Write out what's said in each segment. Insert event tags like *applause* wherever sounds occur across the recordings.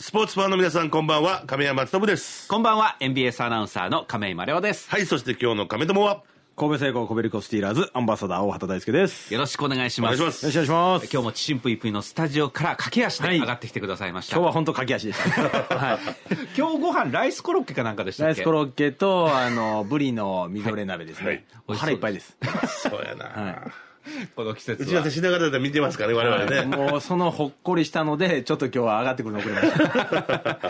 スポーツファンの皆さんこんばんは、亀山ぶです。こんばんは、NBS アナウンサーの亀井丸尾です。はい、そして今日の亀友は、神戸製鋼コベリコスティーラーズアンバサダー大畑大輔です。よろしくお願いします。よろしくお願いします。今日もチンプイプイのスタジオから駆け足で上がってきてくださいました。はい、今日は本当駆け足でした。*laughs* はい。今日ご飯ライスコロッケかなんかでしたライスコロッケと、あの、ブリのみぞれ鍋ですね。おい、はい、腹いっぱいです。*laughs* そうやな。はい *laughs* この季節打ち合わせしながら見てますからね、我々ね。もうそのほっこりしたので、ちょっと今日は上がってくるの遅れました。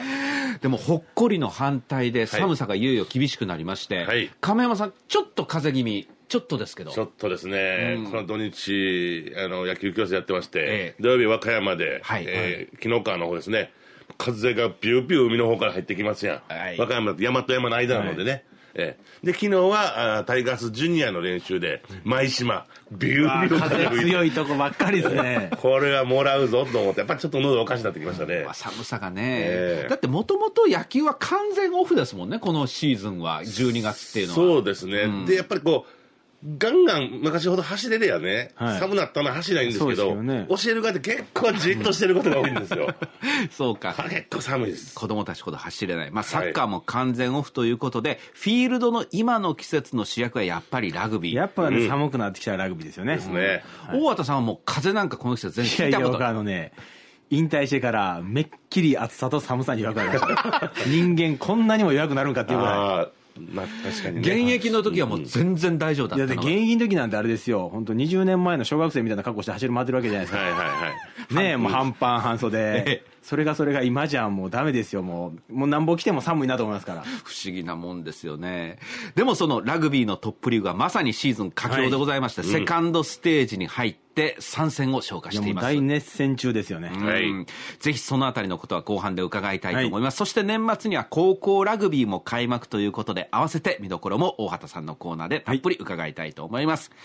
*laughs* でもほっこりの反対で寒さがいよいよ厳しくなりまして、はい、亀山さん、ちょっと風邪気味。ちょっとですけど。ちょっとですね、うん、この土日、あの、野球教室やってまして、ええ、土曜日和歌山で、はい、えー、紀の川の方ですね、風がビューピュー海の方から入ってきますやん。はい、和歌山と山と山の間なのでね、ええ、で、昨日はあタイガースジュニアの練習で、舞島、ビュービュー風強いとこばっかりですね。*laughs* これはもらうぞと思って、やっぱちょっと喉おかしになってきましたね。まあ、寒さがね。ええ、だってもともと野球は完全オフですもんね、このシーズンは、12月っていうのは。そうですね。うん、で、やっぱりこう、ガンガン昔ほど走れるやね、はい、寒なったのは走ないんですけど、ね、教える側って結構じっとしてることが多いんですよ。*laughs* そうか。結構寒いです。子供たちほど走れない。まあサッカーも完全オフということで、はい、フィールドの今の季節の主役はやっぱりラグビー。やっぱね、うん、寒くなってきたらラグビーですよね。ですね。うん大畑さんはもう風なんかこの季節全然聞いたことない。いやいやあのね、引退してからめっきり暑さと寒さに弱くなりました。*laughs* 人間こんなにも弱くなるんかっていうぐらい。まあ確かに、ね、現役の時はもう全然大丈夫だった、うん、現役の時なんてあれですよ本当20年前の小学生みたいな格好して走り回ってるわけじゃないですかはいはいはいねえもう半パン半袖それがそれが今じゃもうダメですよもうもうなんぼ来ても寒いなと思いますから不思議なもんですよねでもそのラグビーのトップリーグはまさにシーズン佳境でございまして、はい、セカンドステージに入って、て戦を消化しています。大熱戦中ですよね。はい。ぜひそのあたりのことは後半で伺いたいと思います。はい、そして年末には高校ラグビーも開幕ということで、合わせて見どころも大畑さんのコーナーでたっぷり伺いたいと思います。はい、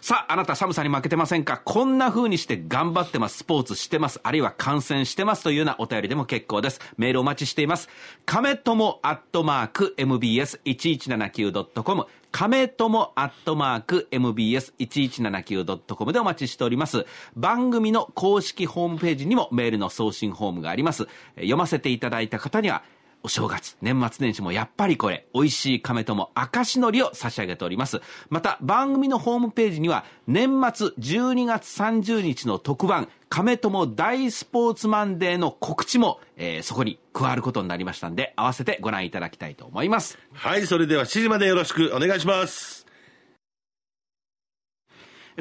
さあ、あなた寒さに負けてませんかこんな風にして頑張ってます、スポーツしてます、あるいは観戦してますというようなお便りでも結構です。メールお待ちしています。亀友アットマーク mbs1179.com 亀友アットマーク mbs1179.com でお待ちしております。番組の公式ホームページにもメールの送信ホームがあります。読ませていただいた方には、お正月、年末年始もやっぱりこれ、美味しい亀友石のりを差し上げております。また、番組のホームページには、年末12月30日の特番、亀友大スポーツマンデーの告知も、えー、そこに加わることになりましたんで、合わせてご覧いただきたいと思います。はい、それでは7時までよろしくお願いします。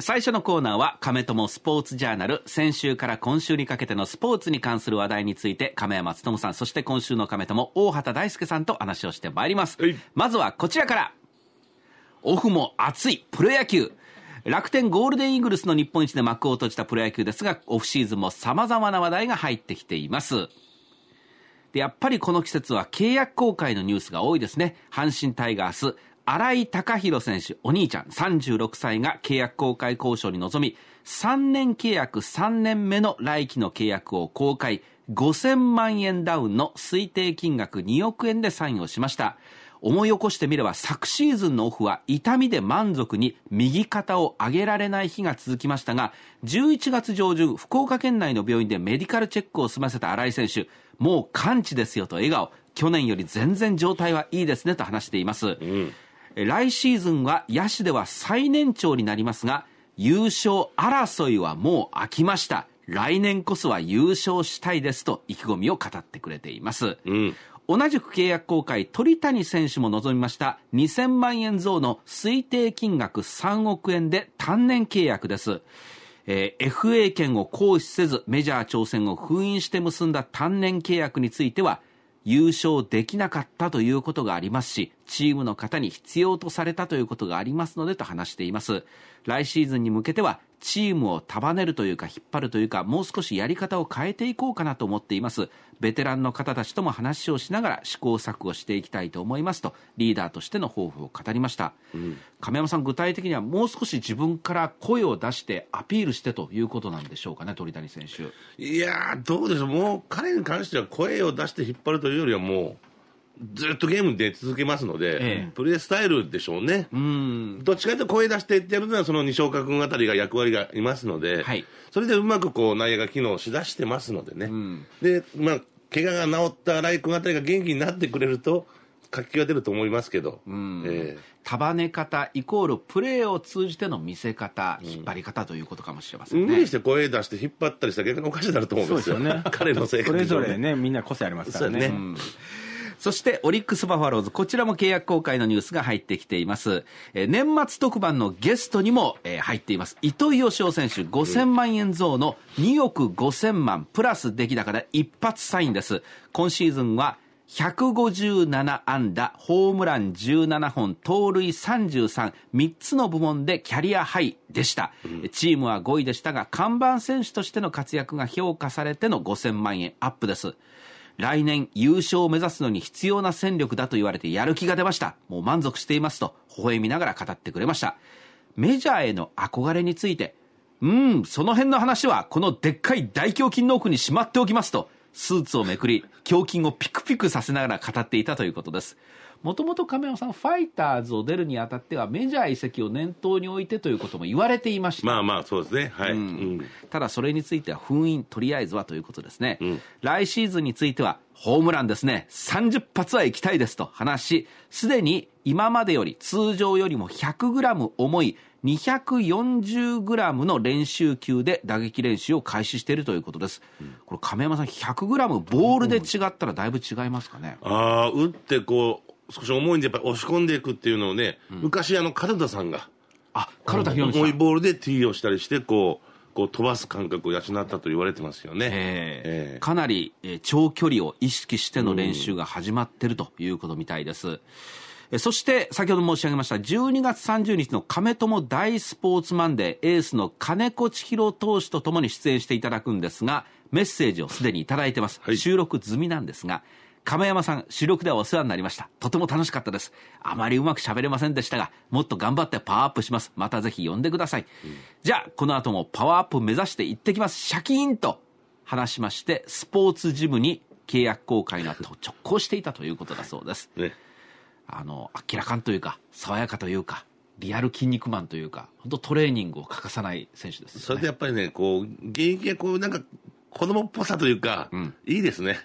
最初のコーナーは亀友スポーツジャーナル先週から今週にかけてのスポーツに関する話題について亀山勉さんそして今週の亀友大畑大輔さんと話をしてまいりますまずはこちらからオフも熱いプロ野球楽天ゴールデンイーグルスの日本一で幕を閉じたプロ野球ですがオフシーズンも様々な話題が入ってきていますでやっぱりこの季節は契約更改のニュースが多いですね阪神タイガース新井貴弘選手、お兄ちゃん36歳が契約公開交渉に臨み、3年契約3年目の来期の契約を公開、5000万円ダウンの推定金額2億円でサインをしました。思い起こしてみれば昨シーズンのオフは痛みで満足に右肩を上げられない日が続きましたが11月上旬福岡県内の病院でメディカルチェックを済ませた新井選手もう完治ですよと笑顔去年より全然状態はいいですねと話しています、うん来シーズンは野手では最年長になりますが、優勝争いはもう飽きました。来年こそは優勝したいですと意気込みを語ってくれています。うん、同じく契約更改、鳥谷選手も望みました2000万円増の推定金額3億円で単年契約です。えー、FA 権を行使せずメジャー挑戦を封印して結んだ単年契約については優勝できなかったということがありますし、チームの方に必要とされたということがありますのでと話しています。来シーズンに向けては、チームを束ねるというか、引っ張るというか、もう少しやり方を変えていこうかなと思っています。ベテランの方たちとも話をしながら試行錯誤していきたいと思いますとリーダーとしての抱負を語りました、うん、亀山さん具体的にはもう少し自分から声を出してアピールしてということなんでしょうかね鳥谷選手いやどうでしょうもう彼に関しては声を出して引っ張るというよりはもうずっとゲームに出続けますので、ええ、プレースタイルでしょうね。うん。どっちかというと声出してってやるのは、その西岡君あたりが役割がいますので、はい、それでうまくこう内野が機能しだしてますのでね。うん、で、まあ、怪我が治った新井君あたりが元気になってくれると、活気が出ると思いますけど、うんえー、束ね方イコールプレーを通じての見せ方、引っ張り方ということかもしれませんね無理して声出して引っ張ったりしたら逆におかしになると思うんですよね彼の性格それぞれねみんな個性ありますからね、ねうんそしてオリックスバファローズ、こちらも契約更改のニュースが入ってきています。えー、年末特番のゲストにも、えー、入っています。糸井義雄選手、5000万円増の2億5000万、プラス出来高で一発サインです。今シーズンは157安打、ホームラン17本、盗塁33、3つの部門でキャリアハイでした。チームは5位でしたが、看板選手としての活躍が評価されての5000万円アップです。来年優勝を目指すのに必要な戦力だと言われてやる気が出ました。もう満足していますと、微笑みながら語ってくれました。メジャーへの憧れについて、うーん、その辺の話はこのでっかい大胸筋の奥にしまっておきますと、スーツをめくり、胸筋をピクピクさせながら語っていたということです。もともと亀山さんファイターズを出るにあたってはメジャー移籍を念頭に置いてということも言われていましたまあまあそうですねはい、うん、ただそれについては封印とりあえずはということですね、うん、来シーズンについてはホームランですね30発は行きたいですと話しすでに今までより通常よりも 100g 重い 240g の練習球で打撃練習を開始しているということです、うん、これ亀山さん 100g ボールで違ったらだいぶ違いますかね、ああ打ってこう少し重いんで、やっぱ押し込んでいくっていうのをね、うん、昔、あの、金田さんが、あ、金田博重いボールでティーをしたりして、こう、こう飛ばす感覚を養ったと言われてますよね、えー、かなり、えー、長距離を意識しての練習が始まってるということみたいです、うえそして先ほど申し上げました12月30日の亀友大スポーツマンデーエースの金子千尋投手とともに出演していただくんですがメッセージをすでに頂いてます、はい、収録済みなんですが亀山さん、主力ではお世話になりました。とても楽しかったです。あまりうまく喋れませんでしたが、もっと頑張ってパワーアップします。またぜひ呼んでください。うん、じゃあ、この後もパワーアップ目指して行ってきます。シャキーンと話しまして、スポーツジムに契約更改の後、直行していたということだそうです。ね、あの、明らかんというか、爽やかというか、リアル筋肉マンというか、本当トレーニングを欠かさない選手です、ね、それでやっぱりね、こう、現役がこう、なんか、子供っぽさというか、うん、いいですね。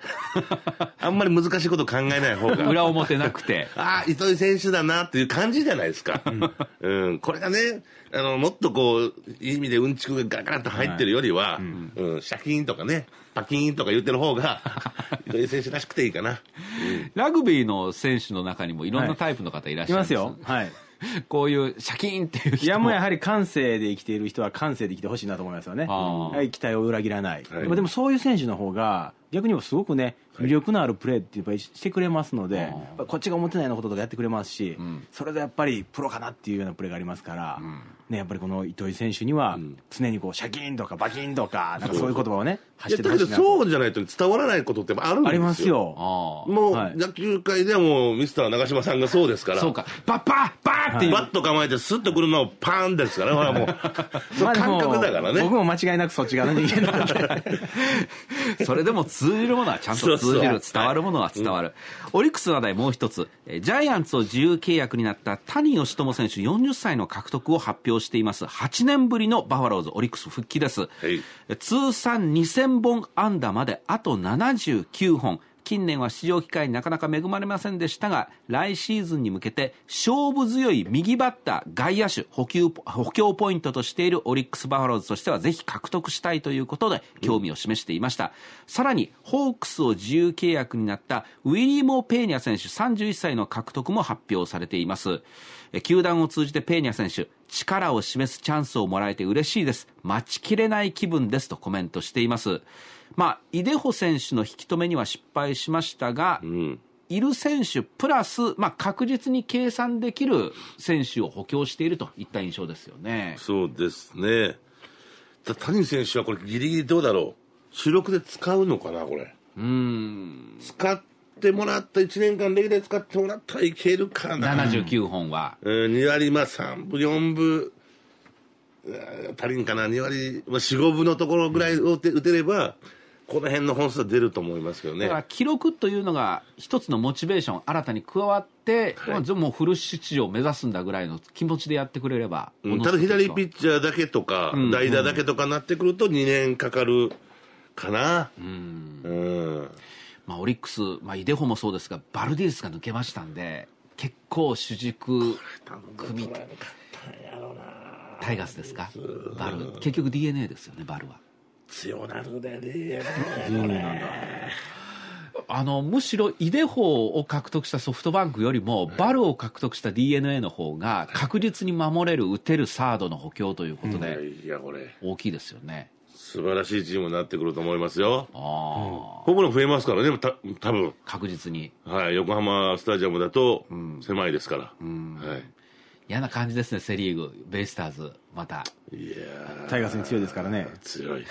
*laughs* あんまり難しいこと考えない方が。*laughs* 裏表なくて。*laughs* ああ、糸井選手だなっていう感じじゃないですか。うん、これがね、あの、もっとこう、いい意味でうんちくがガラガラと入ってるよりは、はい、うん、うん、シャキーンとかね、パキーンとか言ってる方が、糸井選手らしくていいかな。ラグビーの選手の中にもいろんなタイプの方いらっしゃるはい、いますよ。はい。*laughs* こういうシャキーンっていう人いやもうやはり感性で生きている人は感性で生きてほしいなと思いますよね、はい、期待を裏切らない、はい、でもそういう選手の方が、逆にもすごくね、魅力のあるプレーってやっぱりしてくれますので、こっちが思ってないようなこととかやってくれますし、うん、それでやっぱりプロかなっていうようなプレーがありますから。うんね、やっぱりこの糸井選手には、常にこうシャキーンとかバキーンとか、なんかそういう言葉をね、発してだそうじゃないと伝わらないことってあるんですよ。ありますよ。もう、野球界ではもう、ミスター長嶋さんがそうですから。そうか。パッパッパーってバッと構えて、スッとくるのをパーンですから、ほらもう、*laughs* その感覚だからね。僕も間違いなくそっち側の人間なんで。*laughs* それでも通じるものはちゃんと通じる。伝わるものは伝わる。オリックス話題もう一つ。ジャイアンツを自由契約になった谷義友選手40歳の獲得を発表しています8年ぶりのバファローズオリックス復帰です、はい、通算2000本安打まであと79本近年は出場機会になかなか恵まれませんでしたが来シーズンに向けて勝負強い右バッター外野手補給補強ポイントとしているオリックス・バファローズとしてはぜひ獲得したいということで興味を示していました、うん、さらにホークスを自由契約になったウィリーモ・ペーニャ選手31歳の獲得も発表されています球団を通じてペーニャ選手、力を示すチャンスをもらえて嬉しいです。待ちきれない気分ですとコメントしています。まあ、イデ選手の引き止めには失敗しましたが、うん、いる選手プラス、まあ、確実に計算できる選手を補強しているといった印象ですよね。そうですね。谷選手はこれギリギリどうだろう主力で使うのかなこれうん使ってもらった1年間レギュラー使ってもらったらいけるかな79本は、うん、2割まあ3分4分足りんかな2割、まあ、45分のところぐらいを打てれば、この辺の本数は出ると思いますけどねだから記録というのが一つのモチベーション新たに加わって、はい、もうフル出場を目指すんだぐらいの気持ちでやってくれれば、うん、ただ左ピッチャーだけとか、うん、代打だけとかなってくると2年かかるかなうん、うんまあ、オリックス、まあ、イデホもそうですがバルディースが抜けましたんで結構主軸組タイガースですかバル結局 d n a ですよねバルは強なるんだよね DNA なんだあのむしろイデホを獲得したソフトバンクよりも、バルを獲得した d n a の方が確実に守れる打てるサードの補強ということで大きいですよね、素晴らしいチームになってくると思いますよ。あホームラン増えますからね、た多分確実に。はい、横浜スタジアムだと狭いですから。はい、嫌な感じですね、セ・リーグ、ベイスターズ、また。いやタイガースに強いですからね。強い。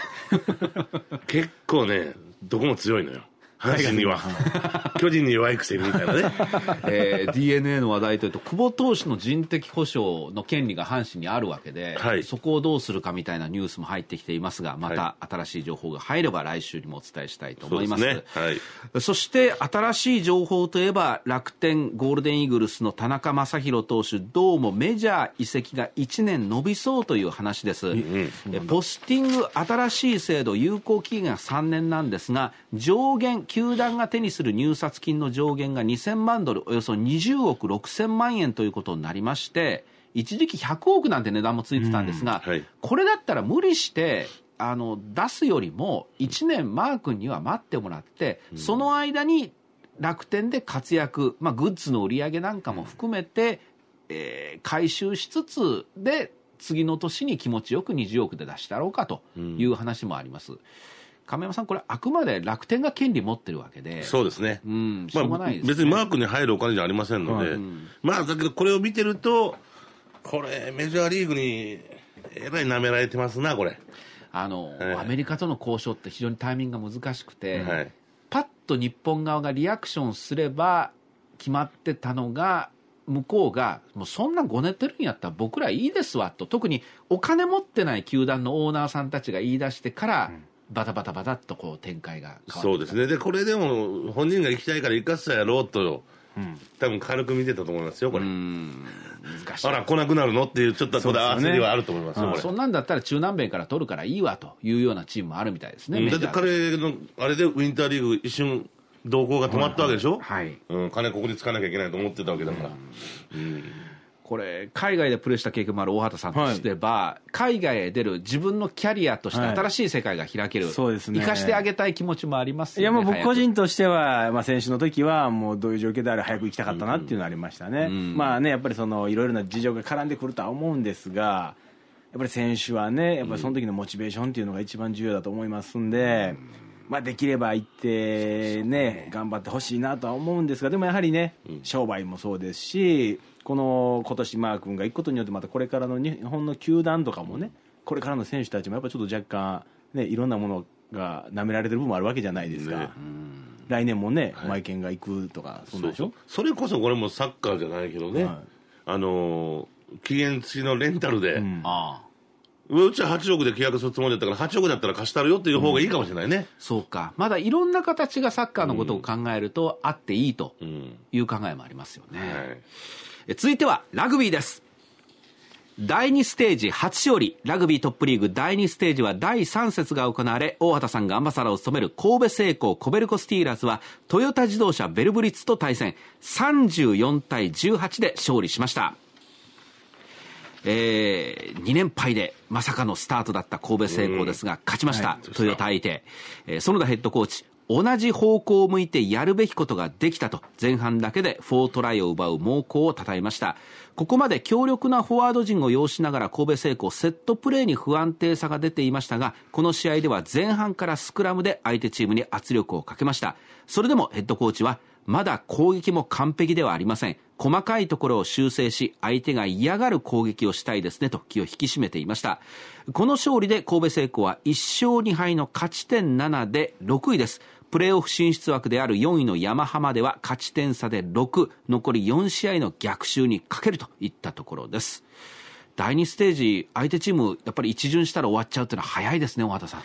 結構ね、どこも強いのよ。阪神には、*laughs* 巨人に弱いくせにみたいなね。*laughs* えー、DNA の話題というと、久保投手の人的保障の権利が阪神にあるわけで、はい、そこをどうするかみたいなニュースも入ってきていますが、また新しい情報が入れば来週にもお伝えしたいと思います。そ、ね、はい、そして新しい情報といえば、楽天ゴールデンイーグルスの田中将大投手、どうもメジャー移籍が1年伸びそうという話です。うん、うん、ポスティング新しい制度、有効期限が3年なんですが、上限球団が手にする入札金の上限が2000万ドル、およそ20億6000万円ということになりまして、一時期100億なんて値段もついてたんですが、はい、これだったら無理して、あの出すよりも1年マー君には待ってもらって、その間に楽天で活躍、まあ、グッズの売り上げなんかも含めて、えー、回収しつつで次の年に気持ちよく20億で出したろうかという話もあります。うん亀山さん、これ、あくまで楽天が権利持ってるわけで、そうですね、うん、しょうないです、別にマークに入るお金じゃありませんので、うん、まあ、だけどこれを見てると、これ、メジャーリーグにえらいなめられてますな、これ。あの、アメリカとの交渉って非常にタイミングが難しくて、はい、パッと日本側がリアクションすれば決まってたのが、向こうが、もうそんなごねてるんやったら僕らいいですわと、特にお金持ってない球団のオーナーさんたちが言い出してから、バタバタバタっとこう展開がそうですねでこれでも本人が行きたいから行かせたやろうと、うん、多分軽く見てたと思いますよこれ難しいあら来なくなるのっていうちょっとこだわりはあると思いますよ、ね、そんなんだったら中南米から取るからいいわというようなチームもあるみたいですね、うん、だって彼のあれでウィンターリーグ一瞬動向が止まったわけでしょ、はい、はい、うん、金ここでつかなきゃいけないと思ってたわけだから、うん、うんこれ海外でプレーした経験もある大畑さんとすれば、はい、海外へ出る自分のキャリアとして新しい世界が開ける、はいそうですね、生かしてあげたい気持ちもあります、ね、いやもう僕個人としては、まあ、選手の時はもうどういう状況であれ早く行きたかったなっていうのはありましたね、うん、まあねやっぱりそのいろいろな事情が絡んでくるとは思うんですがやっぱり選手はねやっぱりその時のモチベーションっていうのが一番重要だと思いますんで、うんまあ、できれば行ってね、頑張ってほしいなとは思うんですが、でもやはりね、商売もそうですし、この今年マー君が行くことによってまたこれからの日本の球団とかもねこれからの選手たちもやっぱちょっと若干、ね、いろんなものがなめられてる部分もあるわけじゃないですか。ね、来年もね、はい、マイケンが行くとかそんなでしょそれこそこれもサッカーじゃないけどね、はい、あの期限付きのレンタルで、うん、ああうちは8億で契約するつもりだったから、8億だったら貸したるよっていう方がいいかもしれないね。うん、そうか。まだいろんな形がサッカーのことを考えると、あっていいという考えもありますよね。うんはい続いてはラグビーです。第2ステージ初勝利、ラグビートップリーグ第2ステージは第3節が行われ、大畑さんがアンバサダーを務める神戸製鋼コベルコスティーラスは、トヨタ自動車ベルブリッツと対戦、34対18で勝利しました。えー、2連敗でまさかのスタートだった神戸製鋼ですが、勝ちました、はい、トヨタ相手、えー、園田ヘッドコーチ、同じ方向を向いてやるべきことができたと前半だけで4トライを奪う猛攻を称えましたここまで強力なフォワード陣を要しながら神戸製鋼セットプレーに不安定さが出ていましたがこの試合では前半からスクラムで相手チームに圧力をかけましたそれでもヘッドコーチはまだ攻撃も完璧ではありません細かいところを修正し相手が嫌がる攻撃をしたいですねと気を引き締めていましたこの勝利で神戸製鋼は1勝2敗の勝ち点7で6位ですプレーオフ進出枠である4位の山までは勝ち点差で6、残り4試合の逆襲にかけるといったところです。第2ステージ、相手チーム、やっぱり一巡したら終わっちゃうというのは早いですね、大畑さん。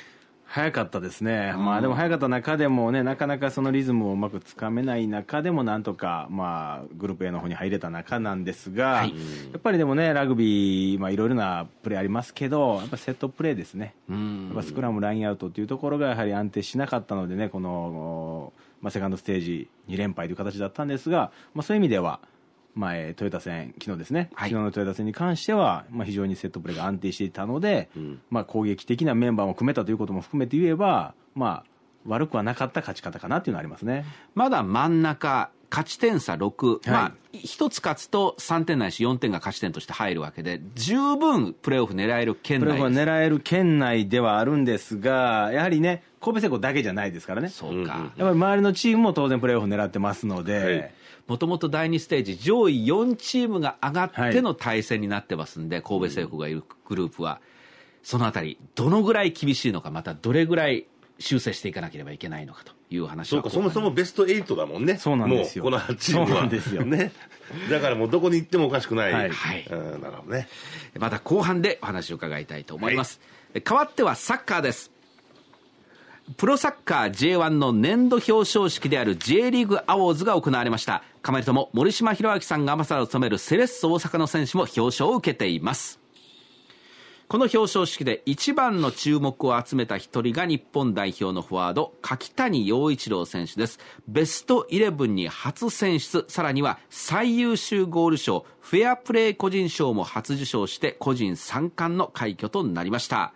早かったですね、うん、まあでも早かった中でもね、なかなかそのリズムをうまくつかめない中でも、なんとか、まあ、グループ A の方に入れた中なんですが、はい、やっぱりでもね、ラグビー、まいろいろなプレーありますけど、やっぱセットプレーですね、うん、やっぱスクラム、ラインアウトというところがやはり安定しなかったのでね、この、まあ、セカンドステージ2連敗という形だったんですが、まあ、そういう意味では、まあ、えトヨタ戦、昨日ですね、はい、昨日のトヨタ戦に関しては、まあ、非常にセットプレーが安定していたので、うん、まあ、攻撃的なメンバーも組めたということも含めて言えば、まあ、悪くはなかった勝ち方かなっていうのはありますね。まだ真ん中勝ち点差6、まあ、1つ勝つと3点ないし4点が勝ち点として入るわけで、十分プレーオフ狙える圏内プレーオフ狙える圏内ではあるんですが、やはりね、神戸製鋼だけじゃないですからね、そうかやっぱり周りのチームも当然プレーオフ狙ってますので、もともと第2ステージ上位4チームが上がっての対戦になってますんで、はい、神戸政府がいるグループは、そのあたり、どのぐらい厳しいのか、またどれぐらい修正していかなければいけないのかという話そうか、そもそもベスト8だもんね、そうなんですよこのチームは。ですよね、*laughs* だからもうどこに行ってもおかしくない、はいはいうんなるほどね、また後半でお話を伺いたいと思います。はい、変わってはサッカーですプロサッカー J1 の年度表彰式である J リーグアウォーズが行われましたカメも森島博明さんがアンサを務めるセレッソ大阪の選手も表彰を受けています。この表彰式で一番の注目を集めた一人が日本代表のフォワード、柿谷陽一郎選手です。ベストイレブンに初選出、さらには最優秀ゴール賞、フェアプレー個人賞も初受賞して個人3冠の快挙となりました。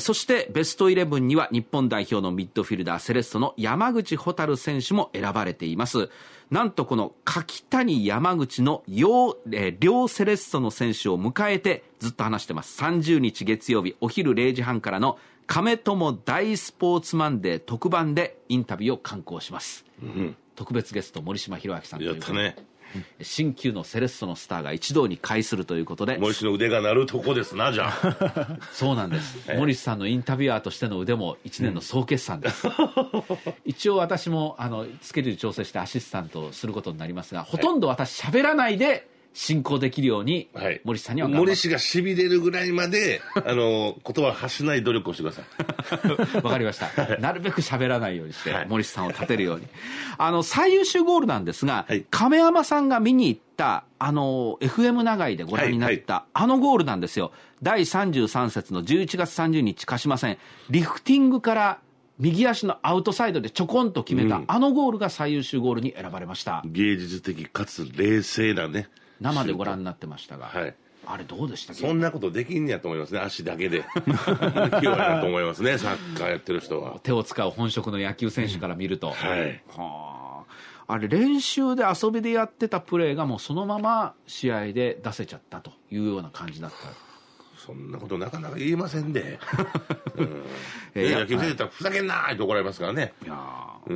そしてベストイレブンには日本代表のミッドフィルダーセレッソの山口蛍選手も選ばれていますなんとこの柿谷山口の両,、え両セレッソの選手を迎えてずっと話してます30日月曜日お昼0時半からの亀友大スポーツマンデー特番でインタビューを刊行します、うん、特別ゲスト森島博明さんやったね新旧のセレッソのスターが一堂に会するということで森氏の腕が鳴るとこですなじゃあ *laughs* そうなんです、森氏さんのインタビュアーとしての腕も1年の総決算です、うん、*laughs* 一応私もあのスケジュール調整してアシスタントをすることになりますがほとんど私喋らないで、進行できるように、はい、森氏さんには森氏がしびれるぐらいまで *laughs* あの言葉を発しない努力をしてください *laughs* わかりました、*laughs* はい、なるべく喋らないようにして、はい、森氏さんを立てるようにあの最優秀ゴールなんですが、亀山さんが見に行ったあの FM 長井でご覧になった、あのゴールなんですよ第33節の11月30日鹿島戦リフティングから右足のアウトサイドでちょこんと決めた、うん、あのゴールが最優秀ゴールに選ばれました芸術的かつ冷静なね生でご覧になってましたが、はい、あれどうでしたそんなことできんやと思いますね足だけで器用やと思いますねサッカーやってる人は手を使う本職の野球選手から見ると、うん、はいはあれ練習で遊びでやってたプレーがもうそのまま試合で出せちゃったというような感じだったそんなことなかなか言えませんで、*laughs* うん、野球選手らふざけんなって怒られますからね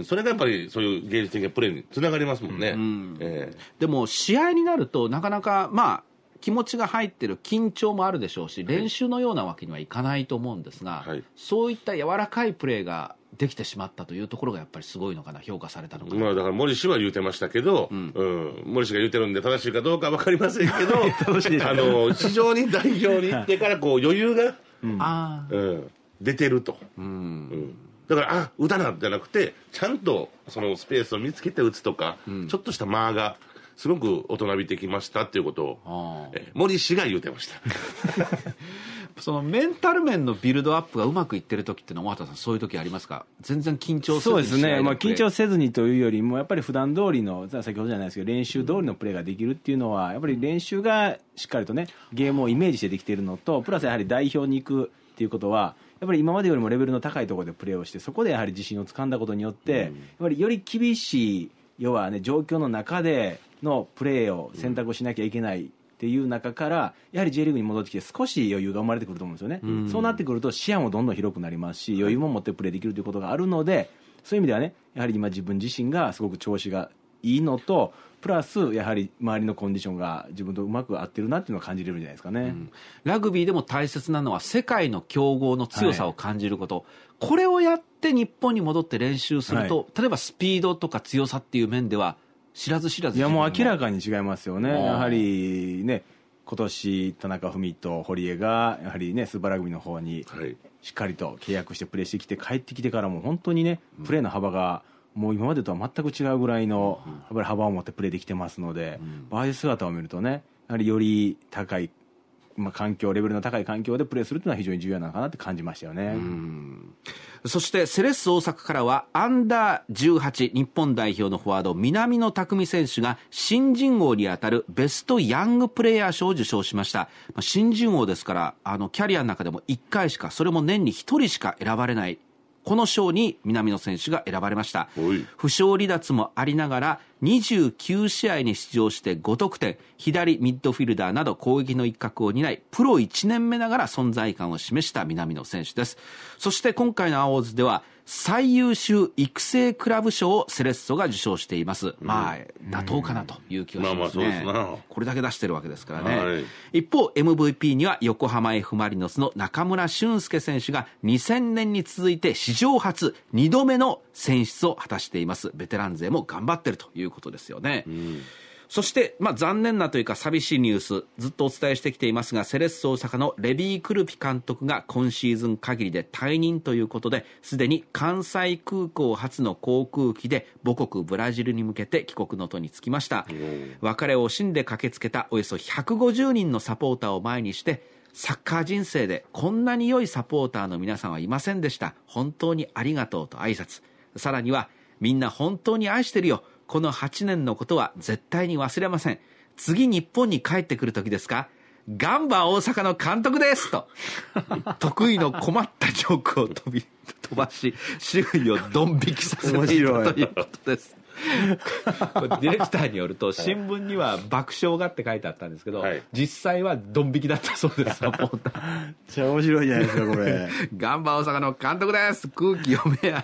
それがやっぱりそういう芸術的なプレーにつながりますもんね、うんえー、でも試合になるとなかなかまあ気持ちが入ってる緊張もあるでしょうし練習のようなわけにはいかないと思うんですが、はい、そういった柔らかいプレーができてしまったというところがやっぱりすごいのかな、評価されたのかまあだから森氏は言うてましたけど、うん、うん、森氏が言うてるんで正しいかどうか分かりませんけど、*laughs* あの市場に代表に行ってからこう余裕が、うん、うん、出てると。うん、うんだから、あ、打たなんじゃなくて、ちゃんとそのスペースを見つけて打つとか、うん、ちょっとした間が、すごく大人びてきましたっていうことを、え森氏が言うてました。*laughs* そのメンタル面のビルドアップがうまくいってる時っていうのは、さん、そういうありますか、全然緊張せずそうですね、まあ、緊張せずにというよりも、やっぱり普段通りの、先ほどじゃないですけど、練習通りのプレーができるっていうのは、やっぱり練習がしっかりとね、ゲームをイメージしてできているのと、プラスやはり代表に行くっていうことは、やっぱり今までよりもレベルの高いところでプレーをして、そこでやはり自信をつかんだことによって、やっぱりより厳しい、要はね、状況の中でのプレーを選択しなきゃいけない。っていう中から、やはり J リーグに戻ってきて、少し余裕が生まれてくると思うんですよね、うそうなってくると、視野もどんどん広くなりますし、余裕も持ってプレーできるということがあるので、そういう意味ではね、やはり今、自分自身がすごく調子がいいのと、プラス、やはり周りのコンディションが自分とうまく合ってるなっていうのを感じれるんじゃないですかね、うん、ラグビーでも大切なのは、世界の強豪の強さを感じること、はい、これをやって日本に戻って練習すると、はい、例えばスピードとか強さっていう面では、知らず知らずいやもう明らかに違いますよねやはりね今年田中文と堀江がやはりねスーパーラグビーの方にしっかりと契約してプレーしてきて帰ってきてからも本当にねプレーの幅がもう今までとは全く違うぐらいのやっぱり幅を持ってプレーできてますので、ああいう姿を見るとねやはりより高いまあ、環境、レベルの高い環境でプレーするというのは非常に重要なのかなって感じましたよね。そしてセレッソ大阪からはアンダー18日本代表のフォワード南野拓実選手が新人王に当たるベストヤングプレーヤー賞を受賞しました。ま新人王ですから、あのキャリアの中でも1回しか、それも年に1人しか選ばれないこの賞に南野選手が選ばれました負傷離脱もありながら29試合に出場して5得点左ミッドフィルダーなど攻撃の一角を担いプロ1年目ながら存在感を示した南野選手ですそして今回の青オズでは最優秀育成クラブ賞をセレッソが受賞しています、まあ妥当かなという気がしますね、これだけ出してるわけですからね、はい、一方 MVP には横浜 F・ マリノスの中村俊輔選手が2000年に続いて史上初2度目の選出を果たしていますベテラン勢も頑張ってるということですよね、うんそして、まあ、残念なというか寂しいニュースずっとお伝えしてきていますがセレッソ大阪のレビー・クルピ監督が今シーズン限りで退任ということですでに関西空港初の航空機で母国ブラジルに向けて帰国の途につきました別れを惜しんで駆けつけたおよそ150人のサポーターを前にしてサッカー人生でこんなに良いサポーターの皆さんはいませんでした本当にありがとうと挨拶さらにはみんな本当に愛してるよこの8年のことは絶対に忘れません。次日本に帰ってくる時ですかガンバ大阪の監督ですと、*laughs* 得意の困ったジョークを飛び、*laughs* 飛ばし、周囲をドン引きさせていたということです。*laughs* ディレクターによると新聞には爆笑がって書いてあったんですけど、はい、実際はドン引きだったそうですサポーターめっちゃ面白いじゃないですかこれガンバ大阪の監督です空気読めや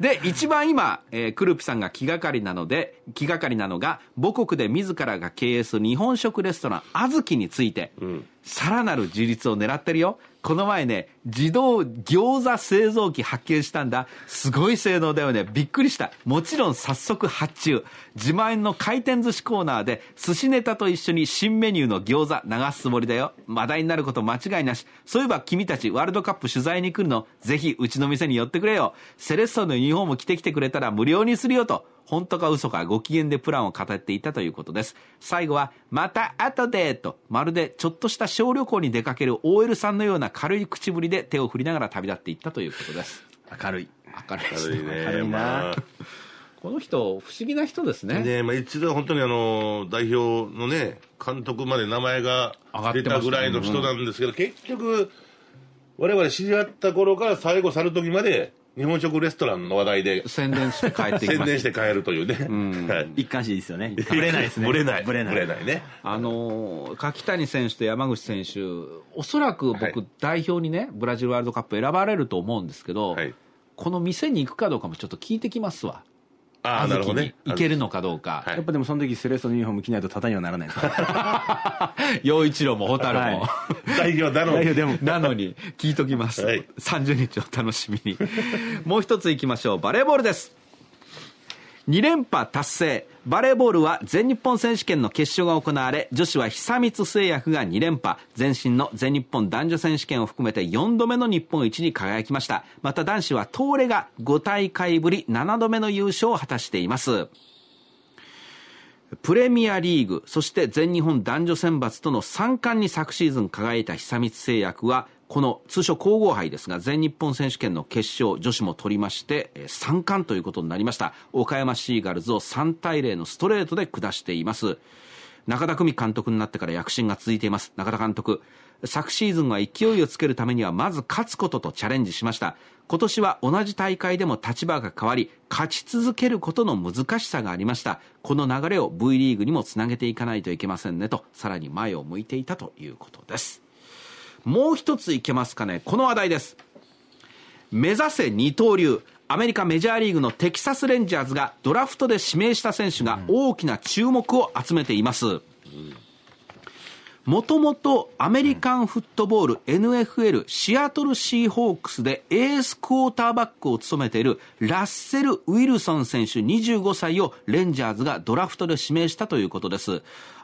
で、一番今、えー、クルピさんが気がかりなので、気がかりなのが、母国で自らが経営する日本食レストラン、あずきについて、うん、さらなる自立を狙ってるよ。この前ね、自動餃子製造機発見したんだ。すごい性能だよね。びっくりした。もちろん早速発注。自前の回転寿司コーナーで寿司ネタと一緒に新メニューの餃子流すつもりだよ。話題になること間違いなし。そういえば君たちワールドカップ取材に来るの、ぜひうちの店に寄ってくれよ。セレッソのユニフォーム着てきてくれたら無料にするよと。本当か嘘かご機嫌でプランを語っていたということです。最後は、また後でと、まるでちょっとした小旅行に出かける OL さんのような軽い口ぶりで手を振りながら旅立っていったということです。明るい。明るいですね。明るいな。まあこの人、不思議な人ですね。ねまあ、一度本当にあの、代表のね、監督まで名前が出たぐらいの人なんですけど、ねうん、結局、我々知り合った頃から最後去る時まで、日本食レストランの話題で宣伝して帰ってきま宣伝して帰るというね、うん、一貫していいですよねぶれ *laughs* ないですねぶれないぶれないないねあの柿谷選手と山口選手おそらく僕、はい、代表にねブラジルワールドカップ選ばれると思うんですけど、はい、この店に行くかどうかもちょっと聞いてきますわあなるほどね。いけるのかどうか。やっぱでもその時セレッソのユニフォーム着ないとタにはならないで陽 *laughs* 一郎も蛍も。代表なのに。*laughs* でも。なのに、*laughs* 聞いときます。はい、30日を楽しみに。もう一ついきましょう。バレーボールです。2連覇達成バレーボールは全日本選手権の決勝が行われ女子は久光製薬が2連覇前身の全日本男女選手権を含めて4度目の日本一に輝きましたまた男子は東レが5大会ぶり7度目の優勝を果たしていますプレミアリーグそして全日本男女選抜との3冠に昨シーズン輝いた久光製薬はこの通称皇后杯ですが全日本選手権の決勝女子も取りまして3冠ということになりました岡山シーガルズを3対0のストレートで下しています中田久美監督になってから躍進が続いています中田監督昨シーズンは勢いをつけるためにはまず勝つこととチャレンジしました今年は同じ大会でも立場が変わり勝ち続けることの難しさがありましたこの流れを V リーグにもつなげていかないといけませんねとさらに前を向いていたということですもう一ついけますかねこの話題です目指せ二刀流アメリカメジャーリーグのテキサスレンジャーズがドラフトで指名した選手が大きな注目を集めています、もともとアメリカンフットボール NFL シアトルシーホークスでエースクォーターバックを務めているラッセル・ウィルソン選手25歳をレンジャーズがドラフトで指名したということです。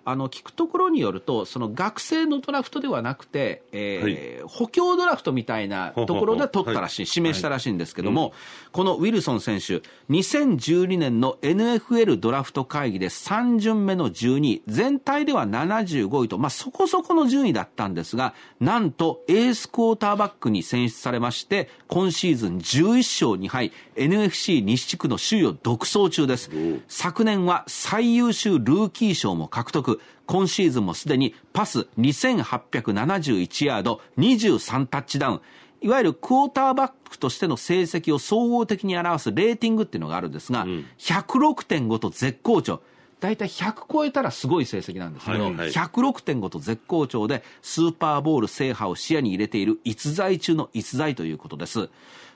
あの、聞くところによると、その学生のドラフトではなくて、えー、はい、補強ドラフトみたいなところで取ったらしい、指名したらしいんですけども、はいうん、このウィルソン選手、2012年の NFL ドラフト会議で3巡目の12位、全体では75位と、まあ、そこそこの順位だったんですが、なんとエースクォーターバックに選出されまして、今シーズン11勝2敗、NFC 西地区の首位を独走中です。昨年は最優秀ルーキー賞も獲得。今シーズンもすでにパス2871ヤード、23タッチダウン。いわゆるクォーターバックとしての成績を総合的に表すレーティングっていうのがあるんですが、うん、106.5と絶好調。大体100超えたらすごい成績なんですけど、はいはい、106.5と絶好調で、スーパーボール制覇を視野に入れている逸材中の逸材ということです。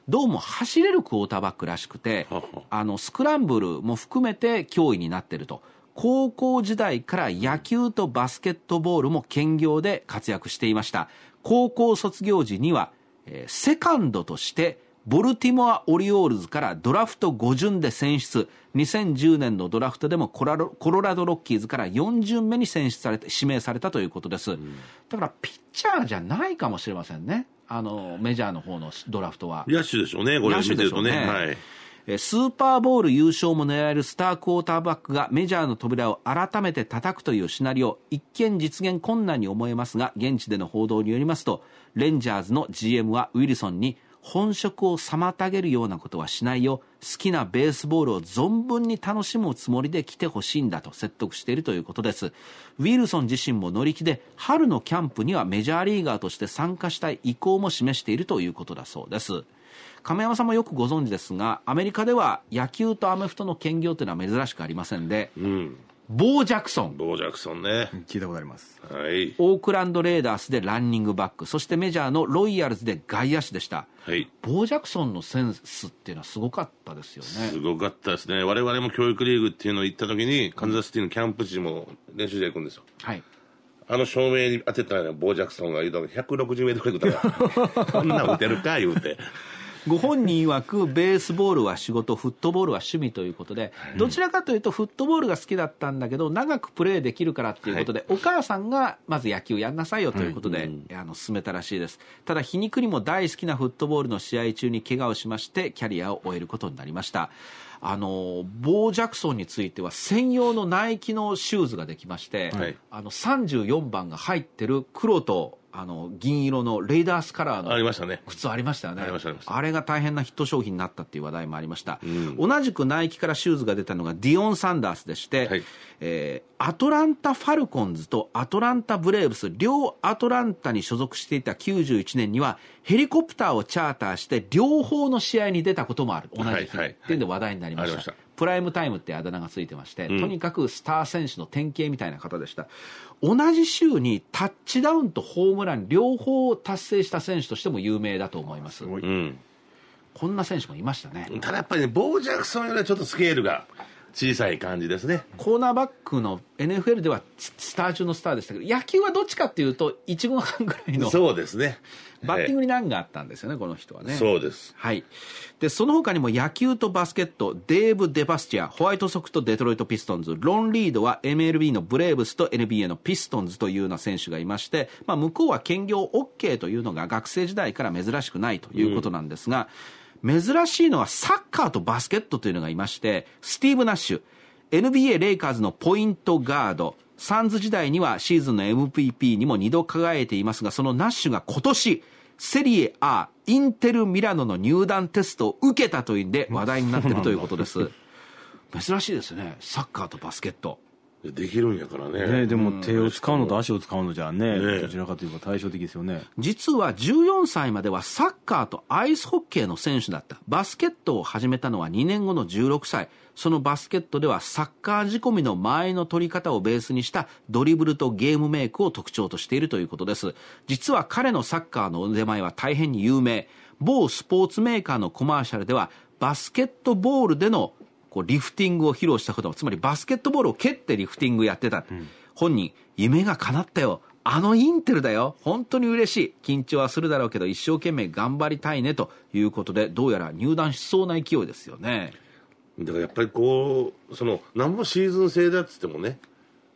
どうも走れるクォーターバックらしくて、あの、スクランブルも含めて脅威になってると。高校時代から野球とバスケットボールも兼業で活躍していました。高校卒業時には、えー、セカンドとして、ボルティモア・オリオールズからドラフト5巡で選出2010年のドラフトでもコラコロラドロッキーズから4巡目に選出されて指名されたということです、うん、だからピッチャーじゃないかもしれませんねあのメジャーの方のドラフトは野手でしょうねこれ見てるとねね、はいスーパーボウル優勝も狙えるスタークォーターバックがメジャーの扉を改めて叩くというシナリオ一見実現困難に思えますが現地での報道によりますとレンジャーズの GM はウィルソンに「本職を妨げるようなことはしないよ好きなベースボールを存分に楽しむつもりで来てほしいんだと説得しているということですウィルソン自身も乗り気で春のキャンプにはメジャーリーガーとして参加したい意向も示しているということだそうです亀山さんもよくご存知ですがアメリカでは野球とアメフトの兼業というのは珍しくありませんで、うん、ボー・ジャクソン。ボー・ジャクソンね。聞いたことあります。はい。オークランド・レーダースでランニングバック、そしてメジャーのロイヤルズで外野手でした。はい。ボー・ジャクソンのセンスっていうのはすごかったですよね。すごかったですね。我々も教育リーグっていうの行った時に、カンザスティのキャンプ地も練習で行くんですよ。はい。あの照明に当てたら、ボー・ジャクソンが言うと160メートルらい打ったら、*laughs* こんな打てるか言うて。ご本人曰くベースボールは仕事フットボールは趣味ということでどちらかというとフットボールが好きだったんだけど長くプレーできるからということで、はい、お母さんがまず野球やんなさいよということで、はあの進めたらしいですただ皮肉にも大好きなフットボールの試合中に怪我をしましてキャリアを終えることになりましたあのボー・ジャクソンについては専用のナイキのシューズができまして、はい、あの34番が入ってる黒とあの銀色のレイダースカラーのありましたね靴ありましたよねあれが大変なヒット商品になったっていう話題もありました、うん、同じくナイキからシューズが出たのがディオン・サンダースでして、はい、えー、アトランタ・ファルコンズとアトランタ・ブレーブス両アトランタに所属していた91年にはヘリコプターをチャーターして両方の試合に出たこともある同じ日に、っていうんで話題になりましたプライムタイムってあだ名がついてまして、とにかくスター選手の典型みたいな方でした同じ週にタッチダウンとホームラン両方を達成した選手としても有名だと思いますこんな選手もいましたねただやっぱりねボー・ジャクソンよりはちょっとスケールが小さい感じですねコーナーバックの NFL ではスター中のスターでしたけど野球はどっちかっていうと1軍半ぐらいのそうですねバッティングに難があったんですよね、この人はねそうですはいでその他にも野球とバスケットデーブ・デバスチアホワイトソックスとデトロイト・ピストンズロン・リードは MLB のブレーブスと NBA のピストンズというような選手がいまして、まあ、向こうは兼業 OK というのが学生時代から珍しくないということなんですが、うん珍しいのはサッカーとバスケットというのがいまして、スティーブ・ナッシュ、NBA レイカーズのポイントガード、サンズ時代にはシーズンの MVP にも2度輝いていますが、そのナッシュが今年、セリエ A、インテル・ミラノの入団テストを受けたというんで話題になっているということです。*laughs* 珍しいですね、サッカーとバスケット。できるんやからねねでも手を使うのと足を使うのじゃね、ね、どちらかというと対照的ですよね実は14歳まではサッカーとアイスホッケーの選手だったバスケットを始めたのは2年後の16歳そのバスケットではサッカー仕込みの前の取り方をベースにしたドリブルとゲームメイクを特徴としているということです実は彼のサッカーの腕前は大変に有名某スポーツメーカーのコマーシャルではバスケットボールでのこうリフティングを披露したこともつまりバスケットボールを蹴ってリフティングやってた、うん、本人夢が叶ったよあのインテルだよ本当に嬉しい緊張はするだろうけど一生懸命頑張りたいねということでどうやら入団しそうな勢いですよねだからやっぱりこうその何もシーズン制だっつってもね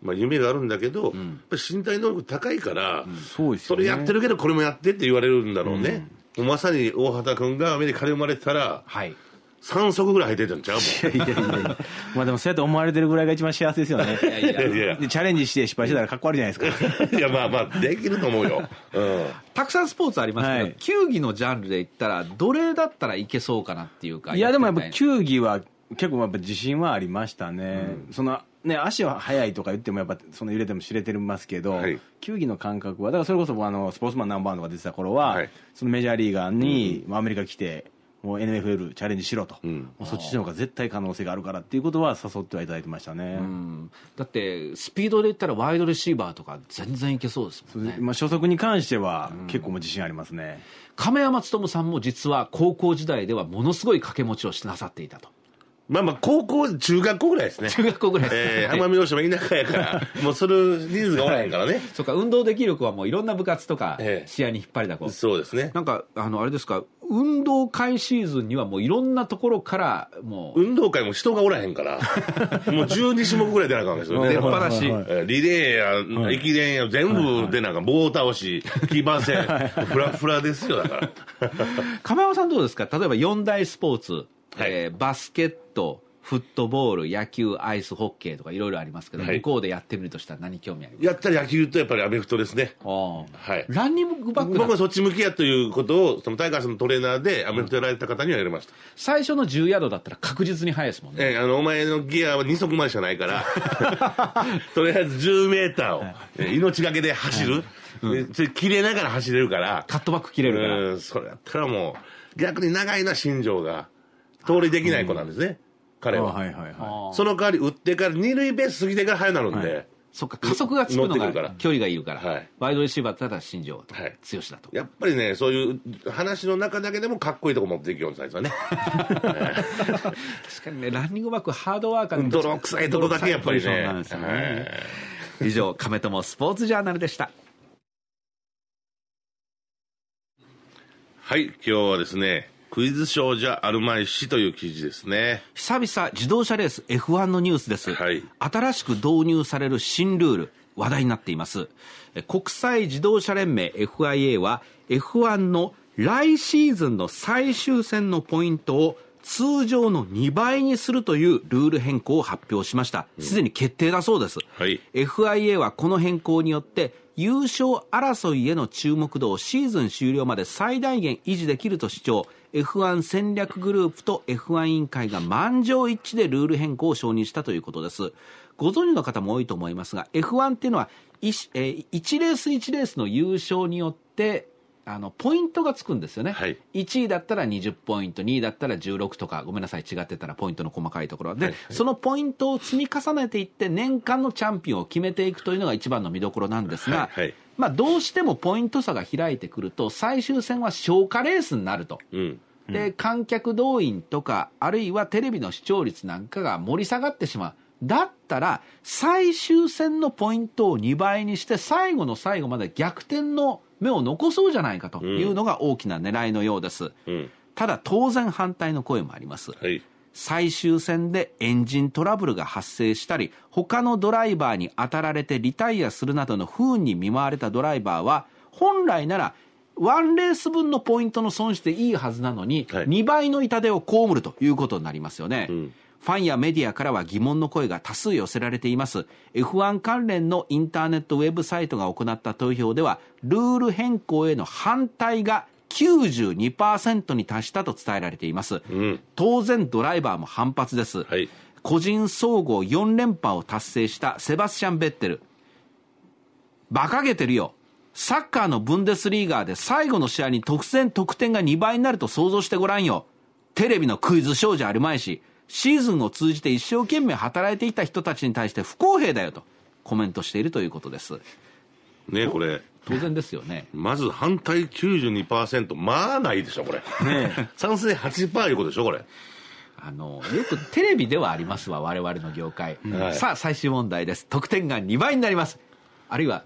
まあ、夢があるんだけど、うん、やっぱ身体能力高いから、うんそね、それやってるけどこれもやってって言われるんだろうね、うん、まさに大畑君がアメリカで生まれてたら、はい、三足ぐらい入ってたんちゃう *laughs* いやいやいやまあでもそうやって思われてるぐらいが一番幸せですよね。*laughs* いやいやでチャレンジして失敗してたらかっこ悪いじゃないですか。いや、まあまあ、できると思うよ。うん。たくさんスポーツありますけど、はい球技のジャンルで言ったら、どれだったらいけそうかなっていうか。いやでもやっぱ球技は結構やっぱ自信はありましたね。そのね、足は速いとか言ってもやっぱその揺れても知れてますけど、はい球技の感覚はだからそれこそあのスポーツマンナンバーワンとか出てた頃は、はいそのメジャーリーガーに、まあアメリカ来てもう NFL チャレンジしろと、うん、もうそっちの方が絶対可能性があるからっていうことは誘ってはいただいてましたね、うん、だってスピードでいったらワイドレシーバーとか全然いけそうですもんね、まあ、初速に関しては結構も自信ありますね、うん、亀山勉さんも実は高校時代ではものすごい掛け持ちをしなさっていたと。まあまあ、高校、中学校ぐらいですね。中学校ぐらいですね。えー、奄美大島田舎やから、*laughs* もうする人数がおらへんからね。そうか、運動できる子はもういろんな部活とか、試合に引っ張りだこ、えー、そうですね。なんか、あの、あれですか、運動会シーズンにはもういろんなところから、もう。運動会も人がおらへんから、*laughs* もう12種目ぐらい出なあかんですよね。出っ放し。リレーや、駅伝や、全部出なんか棒倒し、騎馬戦、*laughs* フラフラですよ、だから。鎌山さんどうですか例えば四大スポーツ、えー、バスケット、ト、フットボール、野球、アイスホッケーとかいろいろありますけど、はい向こうでやってみるとしたら何興味ありますやったら野球とやっぱりアメフトですね。ああはいランニングバック僕はそっち向きやということを、そのタイガースのトレーナーでアメフトやられた方にはやりました。最初の10ヤードだったら確実に速いですもんね。えーあの、お前のギアは2足までしかないから、*laughs* とりあえず10メーターを、命がけで走る。でそれ切れながら走れるから、カットバック切れるから。うん、それやったらもう、逆に長いな、新庄が。通りできない子なんですね。彼は。はいはいはい。その代わり打ってから、二塁ベース過ぎてから速なるんで。はいそっか、加速がつくのが距離がいるから、はい、ワイドレシーバーただ新庄と、はい、強しだと。やっぱりね、そういう話の中だけでもかっこいいとこ持っていくようサイズはね。*laughs* 確かにね、ランニングバック、ハードワーカー泥臭いとこだけやっぱりね。ねはい、以上、亀友スポーツジャーナルでした。はい、今日はですね、クイズショーじゃあるまいしという記事ですね。久々自動車レース F1 のニュースです。はい、新しく導入される新ルール、話題になっています。国際自動車連盟 FIA は F1 の来シーズンの最終戦のポイントを通常の2倍にするというルール変更を発表しました。すでに決定だそうです。うんはい、FIA はこの変更によって、優勝争いへの注目度をシーズン終了まで最大限維持できると主張。F1 戦略グループと F1 委員会が満場一致でルール変更を承認したということです。ご存知の方も多いと思いますが、F1 っていうのは1、え1レース1レースの優勝によって、あのポイントがつくんですよね、はい、1位だったら20ポイント2位だったら16とかごめんなさい違ってたらポイントの細かいところで、はいはい、そのポイントを積み重ねていって年間のチャンピオンを決めていくというのが一番の見どころなんですが、はいはい、まあ、どうしてもポイント差が開いてくると最終戦は消化レースになると。うんで観客動員とかあるいはテレビの視聴率なんかが盛り下がってしまうだったら最終戦のポイントを2倍にして最後の最後まで逆転の目を残そうじゃないかというのが大きな狙いのようです、うん、ただ当然反対の声もあります、はい、最終戦でエンジントラブルが発生したり他のドライバーに当たられてリタイアするなどの不運に見舞われたドライバーは本来ならワンレース分のポイントの損していいはずなのに、はい、2倍の痛手を被るということになりますよね、うんファンやメディアからは疑問の声が多数寄せられています。F1 関連のインターネットウェブサイトが行った投票では、ルール変更への反対が92%に達したと伝えられています。うん、当然ドライバーも反発です。はい、個人総合4連覇を達成したセバスチャン・ベッテル。馬鹿げてるよ。サッカーのブンデスリーガーで最後の試合に突然得点が2倍になると想像してごらんよ。テレビのクイズショーじゃあるまいし。シーズンを通じて一生懸命働いていた人たちに対して不公平だよとコメントしているということですねこれ当然ですよねまず反対92%まあないでしょこれ、ね、賛成8%いうことでしょこれあのよくテレビではありますわ我々の業界、はい、さあ最終問題です得点が2倍になりますあるいは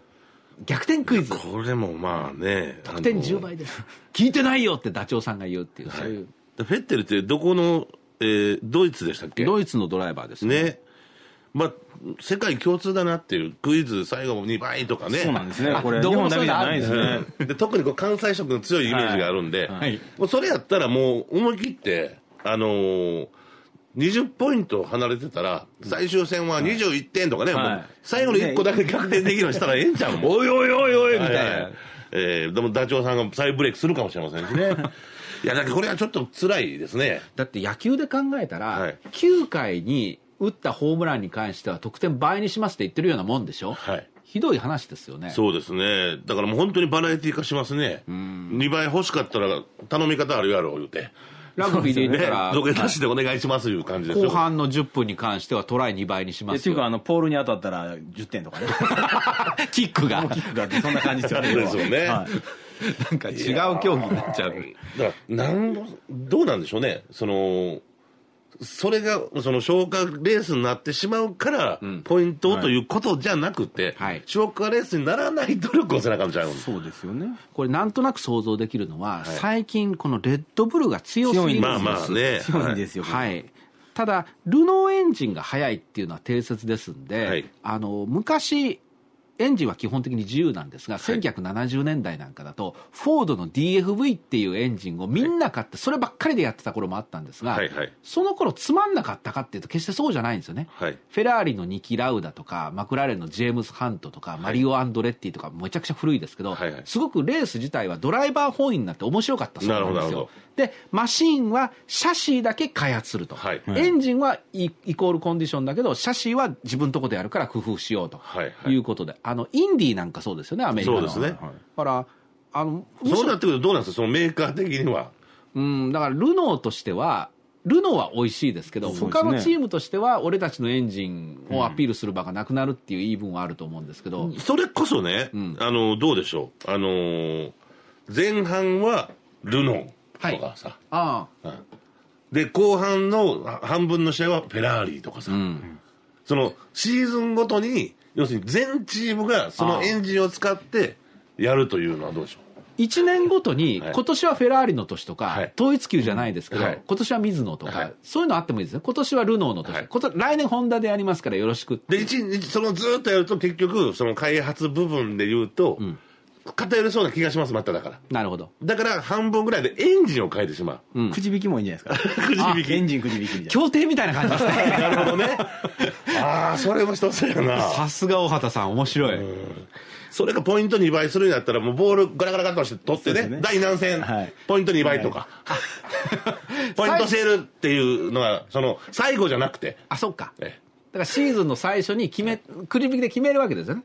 逆転クイズこれもまあね得点10倍です聞いてないよってダチョウさんが言うっていう、はい、そういうフェッテルってどこのえー、ドイツでしたっけドイツのドライバーですね。ねまあ、世界共通だなっていうクイズ最後も2倍とかねそうなんですねこれどこもだけじゃないですね、で特にこう関西色の強いイメージがあるんで、はいはい、もうそれやったらもう思い切ってあのー、20ポイント離れてたら最終戦は21点とかね、はい、最後の1個だけ逆転できるのしたらええんちゃうんおいおいおいおいみたいな、はいはい、えー、でもダチョウさんが再ブレイクするかもしれませんしねいやだけどこれはちょっと辛いですねだって野球で考えたら、はい、9回に打ったホームランに関しては得点倍にしますって言ってるようなもんでしょ、はい、ひどい話ですよねそうですねだからもう本当にバラエティー化しますね2倍欲しかったら頼み方あるやろ言うてラグビーで言ったら、土下座しでお願いしますいう感じです後半の10分に関してはトライ2倍にしますっていうかあのポールに当たったら10点とかね *laughs* キックがキックがそんな感じですよね、はいなんか違う競技になっちゃう。だからなんどうなんでしょうね。そのそれがその消化レースになってしまうからポイントをということじゃなくて、はい、消化レースにならない努力をせなかちゃうそうですよねこれなんとなく想像できるのは、はい、最近このレッドブルが強すぎるんですよ、まあまあね、強いんですよ、はい、はいただルノーエンジンが速いっていうのは定説ですんで、はい、あの昔エンジンは基本的に自由なんですが、はい、1970年代なんかだと、フォードの DFV っていうエンジンをみんな買って、そればっかりでやってた頃もあったんですが、はいはい、その頃つまんなかったかっていうと、決してそうじゃないんですよね。はい、フェラーリのニキ・ラウダとか、マクラーレンのジェームズ・ハントとか、マリオ・アンドレッティとか、めちゃくちゃ古いですけど、はいはい、すごくレース自体はドライバー本位になって面白かったそうなんですよ。でマシンはシャシーだけ開発すると、はい、エンジンはイコールコンディションだけどシャシーは自分のとこでやるから工夫しようということで、はいはい、あのインディーなんかそうですよねアメリカのそうですね、はい、からあのそうなってくるとどうなんですかそのメーカー的にはうんだからルノーとしてはルノーは美味しいですけど、ね、他のチームとしては、俺たちのエンジンをアピールする場がなくなるっていう言い分はあると思うんですけど、それこそね、うん、あのどうでしょう、あの前半はルノー、とかさ、ああ、うん、で後半の半分の試合はフェラーリとかさ、うん、そのシーズンごとに要するに全チームがそのエンジンを使ってやるというのはどうでしょう1年ごとに、今年はフェラーリの年とか、統一級じゃないですけど、今年はミズノとか、そういうのあってもいいですね、今年はルノーの年、来年、ホンダでやりますから、よろしくで一そのずっとやると、結局、その開発部分でいうと、うん、偏りそうな気がします、まただから。なるほど。だから、半分ぐらいでエンジンを変えてしまう。うん、くじ引きもいいんじゃないですか。*laughs* くじ引き。エンジンくじ引きみたいな。協定みたいな感じですね。*laughs* なるほどね。ああ、それも一つやな。さすが大畑さん、面白い。それがポイント2倍するんだったら、もうボールガラガラガラとして取ってね、ね第何戦、はい、ポイント2倍とか。*laughs* ポイントセールっていうのは、その、最後じゃなくて。あ、そっか。だからシーズンの最初に決め、くじ引きで決めるわけですよね。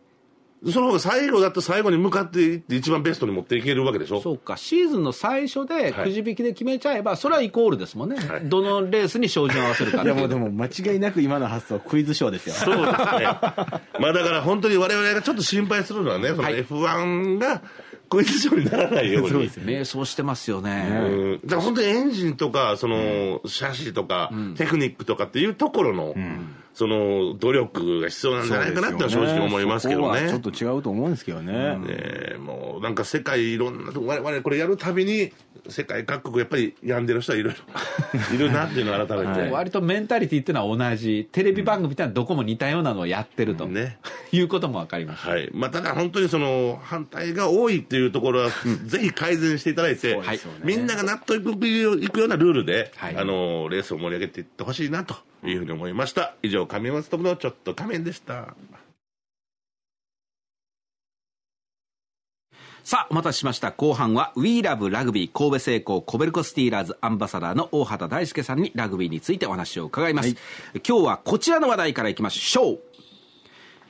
その方が最後だと最後に向かっていって一番ベストに持っていけるわけでしょそうかシーズンの最初でくじ引きで決めちゃえば、はい、それはイコールですもんね、はい、どのレースに照準を合わせるかいやもうでも間違いなく今の発想クイズショーですよそうですねまあだから本当に我々がちょっと心配するのはねその F1 が、クイズショーにならないようにそうです迷走してますよね、だから本当にエンジンとかその、シャシーとか、テクニックとかっていうところの、うんその努力が必要なんじゃないかなって正直思いますけどね。ねちょっと違うと思うんですけどね。ねもうなんか世界いろんなと我々これやるたびに、世界各国やっぱり病んでる人はいろいろ *laughs* いるなっていうのを改めて、はい、割とメンタリティっていうのは同じテレビ番組ってのはどこも似たようなのをやってると、うん、ね、いうことも分かりました、はいまあ、ただ本当にその反対が多いっていうところは、ぜひ改善していただいて、はい、みんなが納得いくようなルールで、はい、あのレースを盛り上げていってほしいなと。いうふうに思いました以上神山勤のちょっと仮面でしたさあ、お待たせしました。後半は、We Love ラグビー神戸製鋼コベルコスティーラーズアンバサダーの大畑大輔さんにラグビーについてお話を伺います。はい、今日はこちらの話題からいきましょう。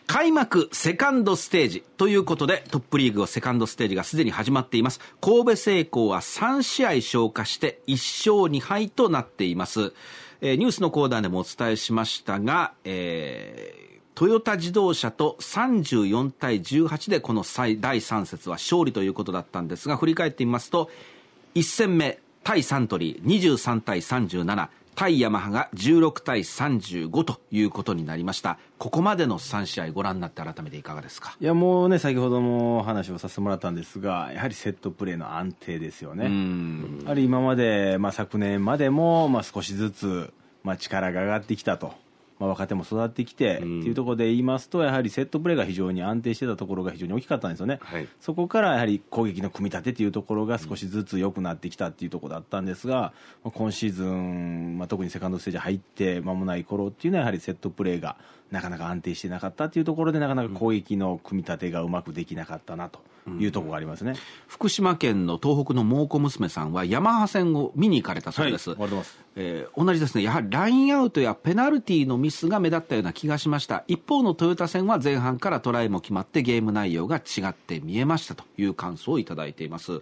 開幕セカンドステージということでトップリーグをセカンドステージがすでに始まっています神戸製鋼は3試合消化して1勝2敗となっていますえー、ニュースのコーナーでもお伝えしましたが、えー、トヨタ自動車と34対18でこの第3節は勝利ということだったんですが振り返ってみますと1戦目対サントリー23対37対ヤマハが16対35ということになりました。ここまでの3試合ご覧になって改めていかがですかいやもうね、先ほども話をさせてもらったんですが、やはりセットプレーの安定ですよね。やはり今まで、まあ昨年までも、まあ少しずつ、まあ力が上がってきたと。まあ、若手も育ってきて、っていうところで言いますと、やはりセットプレーが非常に安定してたところが非常に大きかったんですよね、はい、そこからやはり攻撃の組み立てというところが少しずつ良くなってきたっていうところだったんですが、まあ、今シーズン、まあ、特にセカンドステージ入って間もない頃っていうのは、やはりセットプレーがなかなか安定してなかったっていうところで、なかなか攻撃の組み立てがうまくできなかったなと。いうとこがありますね、うん、福島県の東北の猛虎娘さんはヤマハ戦を見に行かれたそうです、え同じですねやはりラインアウトやペナルティーのミスが目立ったような気がしました一方のトヨタ戦は前半からトライも決まってゲーム内容が違って見えましたという感想をいただいています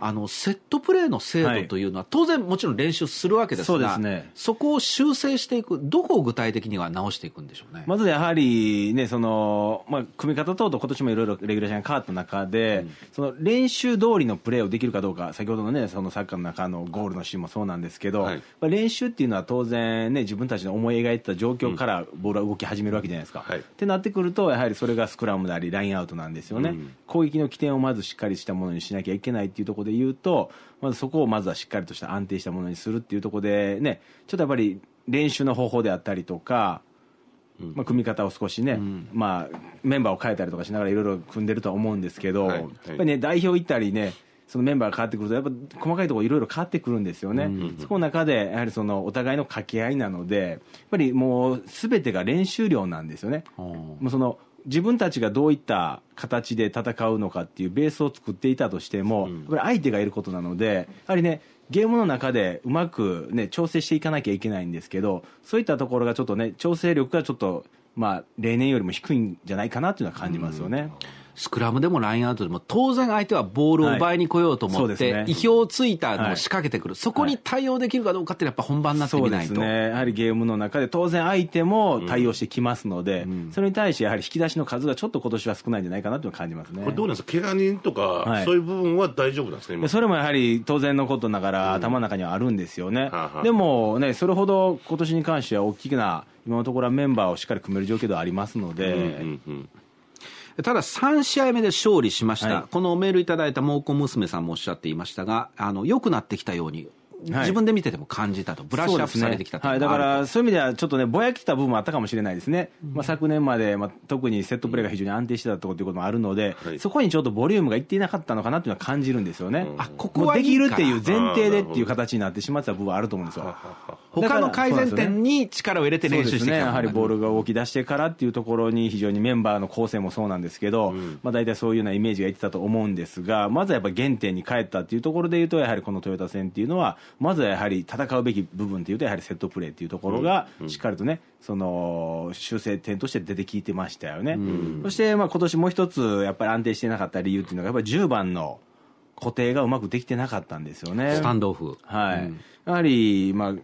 あのセットプレーの精度というのは、当然、もちろん練習するわけですが、はいそすね、そこを修正していく、どこを具体的には直していくんでしょうねまずやはりね、そのまあ、組み方等と、今年もいろいろレギュレーションが変わった中で、うん、その練習通りのプレーをできるかどうか、先ほどの,、ね、そのサッカーの中のゴールのシーンもそうなんですけど、はい、まあ、練習っていうのは当然、ね、自分たちの思い描いてた状況からボールは動き始めるわけじゃないですか。はい、ってなってくると、やはりそれがスクラムであり、ラインアウトなんですよね。うん、攻撃の起点をまずしっかりしたものにしなきゃいけないっていうところこで言うと、まずそこをまずはしっかりとした安定したものにするっていうとこで、ね、ちょっとやっぱり練習の方法であったりとか、まあ、組み方を少しね、うん、まあ、メンバーを変えたりとかしながらいろいろ組んでるとは思うんですけど、はいはい、やっぱりね、代表行ったりね、そのメンバーが変わってくると、やっぱ細かいところいろいろ変わってくるんですよね、うんそこの中で、やはりそのお互いの掛け合いなので、やっぱりもうすべてが練習量なんですよね。もうその自分たちがどういった形で戦うのかっていうベースを作っていたとしても、やっぱり相手がいることなので、やはりね、ゲームの中でうまく、ね、調整していかなきゃいけないんですけど、そういったところがちょっとね、調整力がちょっと、まあ、例年よりも低いんじゃないかなというのは感じますよね。うんスクラムでもラインアウトでも、当然相手はボールを奪いに来ようと思って、ね、意表をついたのを仕掛けてくる、そこに対応できるかどうかっていうのは、やっぱ本番になってみないと、ね、やはりゲームの中で、当然相手も対応してきますので、うんうん、それに対してやはり引き出しの数がちょっと今年は少ないんじゃないかなと感じますねこれどうなんですか、怪我人とか、はい、そういう部分は大丈夫なんですか、それもやはり当然のことながら、頭の中にはあるんですよね。うん、でもねそれほど今年に関しては大きな今のところはメンバーをしっかり組める状況ではありますので、うんうんうんただ3試合目で勝利しました、はい、このメールいただいた猛虎娘さんもおっしゃっていましたが、あの良くなってきたようにはい、自分で見てても感じたと、ブラッシュアップされてきたと、ねはい、だから、そういう意味では、ちょっとね、ぼやけた部分もあったかもしれないですね、うん、まあ、昨年まで、まあ、特にセットプレーが非常に安定してたということもあるので、はい、そこにちょっとボリュームがいっていなかったのかなというのは感じるんですよね、うん、あここはできるっていう前提でっていう形になってしまってた部分はあると思うんですよ。他の改善点に力を入れて練習してきた、ね、やはりボールが動き出してからっていうところに非常にメンバーの構成もそうなんですけど、うん、まあ大体そういうようなイメージがいってたと思うんですが、まずはやっぱ原点に帰ったっていうところでいうと、やはりこのトヨタ戦っていうのは、まずはやはり戦うべき部分っていうと、やはりセットプレーっていうところが、しっかりとね、その修正点として出てきてましたよね。うん、そしてまあ今年もう一つ、やっぱり安定してなかった理由っていうのが、やっぱり10番の。固定がうまくできてなかったんですよね。スタンドオフ。はい。うん、やはり、まあ、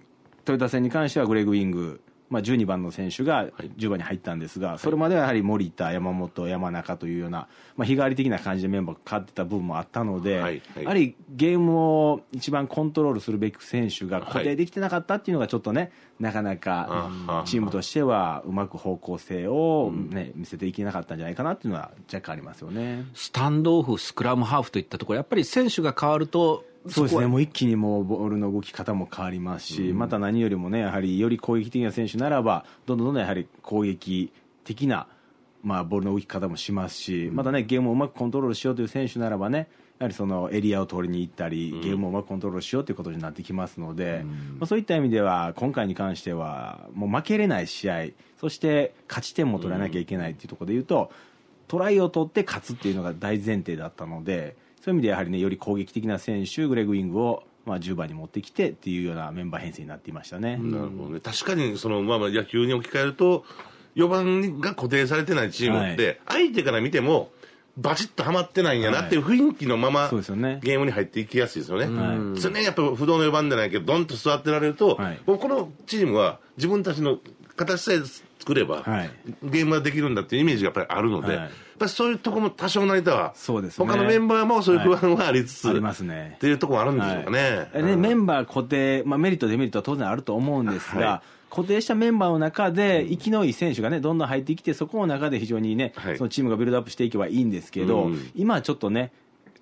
トヨタ戦に関してはグレグウィング、まあ、12番の選手が10番に入ったんですが、それまではやはり森田、山本、山中というような、まあ、日替わり的な感じでメンバーが変わってた部分もあったので、はいはい、やはりゲームを一番コントロールするべき選手が固定できてなかったっていうのが、ちょっとね、なかなかチームとしてはうまく方向性を、ね、見せていけなかったんじゃないかなっていうのは、若干ありますよねスタンドオフ、スクラムハーフといったところ、やっぱり選手が変わると、そうですね、もう一気にもうボールの動き方も変わりますし、うん、また何よりもね、やはりより攻撃的な選手ならば、どんどんどんどんやはり攻撃的な、まあ、ボールの動き方もしますし、うん、またね、ゲームをうまくコントロールしようという選手ならばね、やはりそのエリアを取りに行ったり、ゲームをうまくコントロールしようということになってきますので、うん、まあ、そういった意味では、今回に関しては、もう負けれない試合、そして勝ち点も取らなきゃいけないというところでいうと、トライを取って勝つっていうのが大前提だったので、そういう意味でやはりね、より攻撃的な選手、グレグウィングをまあ、10番に持ってきてっていうようなメンバー編成になっていましたね。なるほどね確かにその、まあ、まあ野球に置き換えると4番が固定されてないチームって、はい、相手から見てもバチッとはまってないんやなっていう雰囲気のまま、はい、ね、ゲームに入っていきやすいですよね、はい、常にやっぱ不動の4番じゃないけどどんと座ってられると、はい、このチームは自分たちの形さえ作れば、はい、ゲームができるんだっていうイメージがやっぱりあるので、はい、やっぱりそういうとこも多少りとは、そうですね、他のメンバーもそういう不安はありつつ、はい、ありますね。っていうとこもあるんでしょうかね。はい、ねメンバー固定、まあ、メリット、デメリットは当然あると思うんですが、固定したメンバーの中で、生きのいい選手がね、どんどん入ってきて、そこの中で非常にね、そのチームがビルドアップしていけばいいんですけど、今はちょっとね、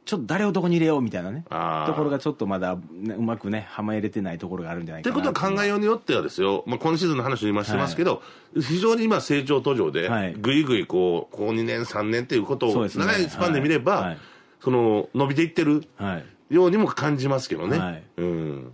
ちょっと誰をどこに入れようみたいなね、ところがちょっとまだ、ね、うまくね、はま入れてないところがあるんじゃないかなということは考えようによってはですよ、まあ、今シーズンの話を今してますけど、はい、非常に今、成長途上で、ぐいぐいこう、ここ2年、3年ということを、長いスパンで見れば、はい、その伸びていってるようにも感じますけどね。はい、うん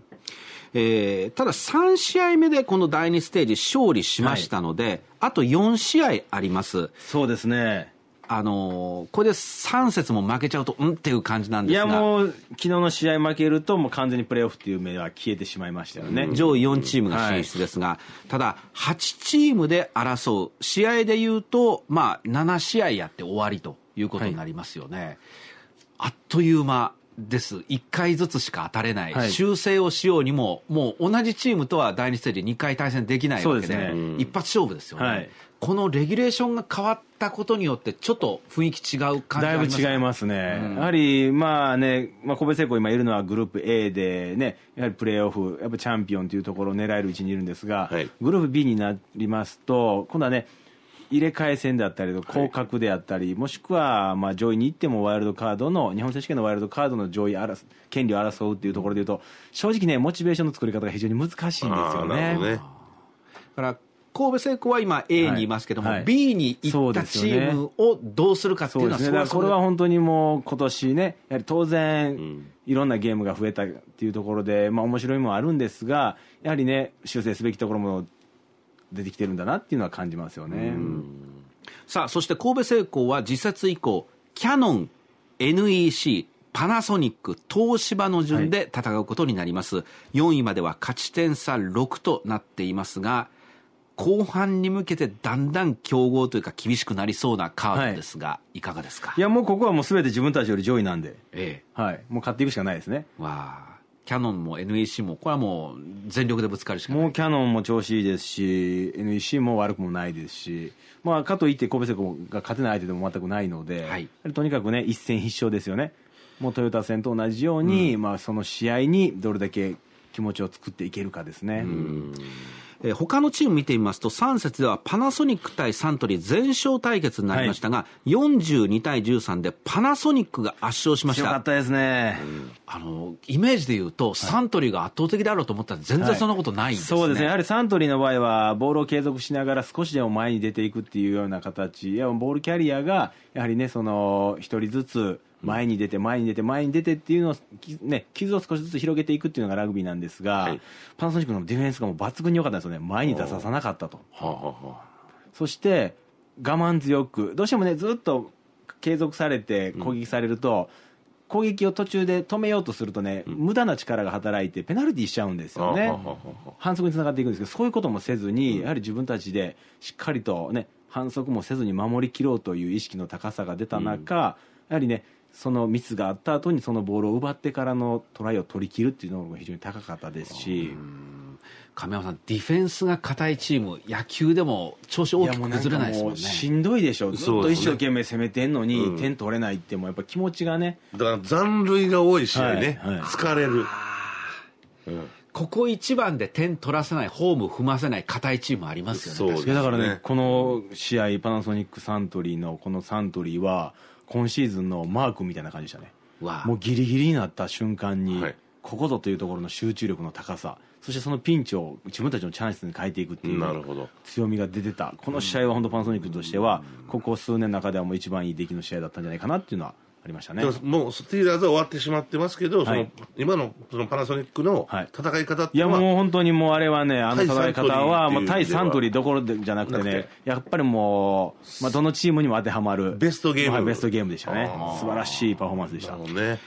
えー、ただ3試合目でこの第2ステージ勝利しましたので、はい、あと4試合あります。そうですね。あのー、これで3節も負けちゃうと、うんっていう感じなんですがいやもう、昨日の試合負けると、もう完全にプレーオフという目は消えてしまいましたよね、うん、上位4チームが進出ですが、はい、ただ、8チームで争う、試合でいうと、まあ、7試合やって終わりということになりますよね。はい、あっという間です、1回ずつしか当たれない、はい、修正をしようにも、もう同じチームとは第2ステージ2回対戦できないわけで、でね、一発勝負ですよね。はいこのレギュレーションが変わったことによって、ちょっと雰囲気違う感じ、ね、だいぶ違いますね、うん、やはりまあね、まあ、神戸製鋼、今いるのはグループ A で、ね、やはりプレーオフ、やっぱチャンピオンというところを狙える位置にいるんですが、はい、グループ B になりますと、今度はね、入れ替え戦であったり、降格であったり、はい、もしくはまあ上位に行ってもワイルドカードの、日本選手権のワイルドカードの上位争権利を争うというところでいうと、正直ね、モチベーションの作り方が非常に難しいんですよね。だから神戸製鋼は今 A にいますけども、はいはい、B に行ったチームをどうするかっていうのは、ね、これは本当にもう今年ね、やはり当然、いろんなゲームが増えたっていうところで、まあ面白いもあるんですが、やはりね、修正すべきところも出てきてるんだなっていうのは感じますよね。さあ、そして神戸製鋼は自殺以降、キャノン、NEC、パナソニック、東芝の順で戦うことになります。はい、4位までは勝ち点差6となっていますが、後半に向けてだんだん強豪というか厳しくなりそうなカードですが、はい、いかがですかいやもうここはもうすべて自分たちより上位なんで、ええはい、もう勝っていくしかないですね。わあキャノンも NEC も、これはもう全力でぶつかるしかないもうキャノンも調子いいですし、NEC も悪くもないですし、まあ、かといって神戸製鋼が勝てない相手でも全くないので、はい、とにかくね、一戦必勝ですよね、もうトヨタ戦と同じように、うん、まあ、その試合にどれだけ気持ちを作っていけるかですね。うんえー、他のチーム見てみますと、3節ではパナソニック対サントリー全勝対決になりましたが、はい、42対13でパナソニックが圧勝しました。よかったですね、うん、あの、イメージで言うと、サントリーが圧倒的であろうと思ったら、全然そんなことないんですね、はい、そうですね。やはりサントリーの場合は、ボールを継続しながら少しでも前に出ていくっていうような形、ボールキャリアが、やはりね、その、一人ずつ、前に出て、前に出て、前に出てっていうのを、ね、傷を少しずつ広げていくっていうのがラグビーなんですが、はい、パナソニックのディフェンスがもう抜群に良かったんですよね、前に出ささなかったと。はあはあ、そして我慢強く、どうしてもね、ずっと継続されて攻撃されると、うん、攻撃を途中で止めようとするとね、うん、無駄な力が働いて、ペナルティーしちゃうんですよね、反則につながっていくんですけど、そういうこともせずに、やはり自分たちでしっかりとね、反則もせずに守りきろうという意識の高さが出た中、うん、やはりね、そのミスがあった後にそのボールを奪ってからのトライを取り切るっていうのも非常に高かったですし亀山さん、ディフェンスが硬いチーム、野球でも調子大きく崩れないですもんね。しんどいでしょ、ずっと一生懸命攻めてんのに、点取れないって、もやっぱ気持ちがね。だから残塁が多い試合ね、はいはい、疲れる。うん、ここ一番で点取らせない、ホーム踏ませない、硬いチームありますよね。そう、ね、だからね、この試合、パナソニックサントリーのこのサントリーは、今シーズンのマークみたいな感じでしたねもうギリギリになった瞬間に、はい、ここぞというところの集中力の高さそしてそのピンチを自分たちのチャンスに変えていくっていう強みが出てたこの試合は本当パナソニックとしてはここ数年の中ではもう一番いい出来の試合だったんじゃないかなっていうのはありましたね。もうスティーラーズは終わってしまってますけど、はい、その今のそのパナソニックの戦い方っていうのは、い、いやもう本当にもうあれはね、あの戦い方は、もう対サントリーどころじゃなくてね、てやっぱりもう、まあ、どのチームにも当てはまる、ベストゲーム、はい、ベストゲームでしたね、素晴らしいパフォーマンスでした。ね、守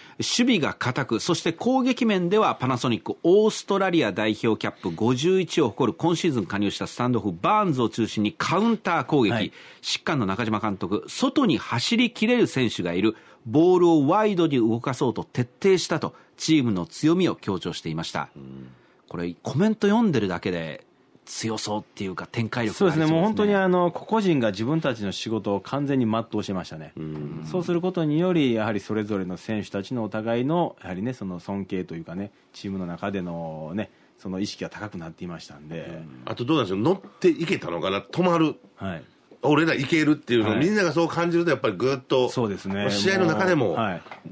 備が固く、そして攻撃面ではパナソニック、オーストラリア代表キャップ51を誇る、今シーズン加入したスタンドオフ、バーンズを中心にカウンター攻撃、はい、疾患の中島監督、外に走りきれる選手がいる。ボールをワイドに動かそうと徹底したとチームの強みを強調していました、うん、これコメント読んでるだけで強そうっていうか展開力、そうですねもう本当にあの個々人が自分たちの仕事を完全に全うしてましたね、うん、そうすることによりやはりそれぞれの選手たちのお互いのやはりねその尊敬というかねチームの中でのねその意識が高くなっていましたんで、うん、あとどうなんでしょう乗っていけたのかな止まる、はい、俺らいけるっていうのを、はい、みんながそう感じるとやっぱりぐっとそうですね試合の中でも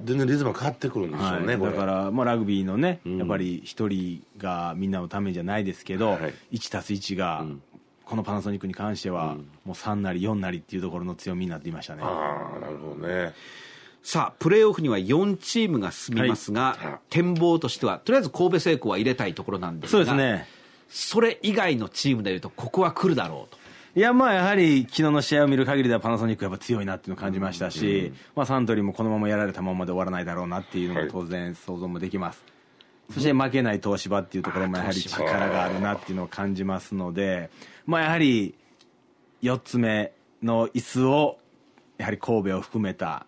全然リズムが変わってくるんでしょうね、はい、だから、まあ、ラグビーのね、うん、やっぱり一人がみんなのためじゃないですけど、1たす1が、このパナソニックに関しては、もう3なり4なりっていうところの強みになっていましたね。ああ、なるほどね。さあ、プレーオフには4チームが進みますが、はい、展望としては、とりあえず神戸製鋼は入れたいところなんですが、そうですね。それ以外のチームでいうと、ここは来るだろうと。いや、まあ、やはり、昨日の試合を見る限りではパナソニックやっぱ強いなっていうのを感じましたし、うんうん、まあ、サントリーもこのままやられたままで終わらないだろうなっていうのが当然想像もできます。はいそして負けない東芝っていうところもやはり力があるなっていうのを感じますので、まあ、やはり4つ目の椅子をやはり神戸を含めた、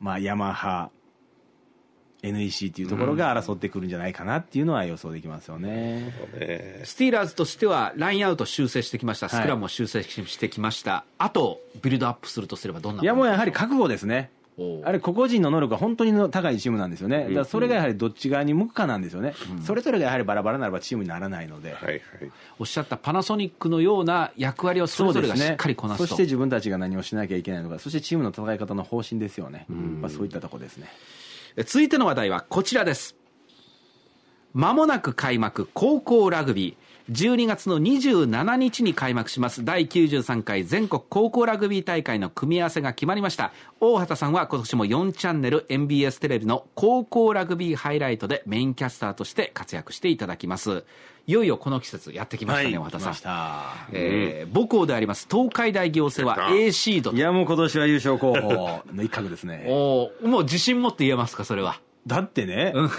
まあ、ヤマハ NEC っていうところが争ってくるんじゃないかなっていうのは予想できますよね。うん、スティーラーズとしては、ラインアウト修正してきました、スクラムを修正してきました、はい、あと、ビルドアップするとすれば、どんないやもうやはり覚悟ですね。あれ個々人の能力が本当に高いチームなんですよね、だからそれがやはりどっち側に向くかなんですよね、うん、それぞれがやはりバラバラならばチームにならないので、はいはい、おっしゃったパナソニックのような役割をそれぞれがしっかりこなすと、ね、そして自分たちが何をしなきゃいけないのか、そしてチームの戦い方の方針ですよね、うん、まあ、そういったとこですね。続いての話題はこちらです。まもなく開幕高校ラグビー。12月の27日に開幕します第93回全国高校ラグビー大会の組み合わせが決まりました大畑さんは今年も4チャンネル MBS テレビの高校ラグビーハイライトでメインキャスターとして活躍していただきますいよいよこの季節やってきましたね、はい、さん来えーうん、母校であります東海大行政は A シードいやもう今年は優勝候補の一角ですねおもう自信持って言えますかそれはだってね、うん、大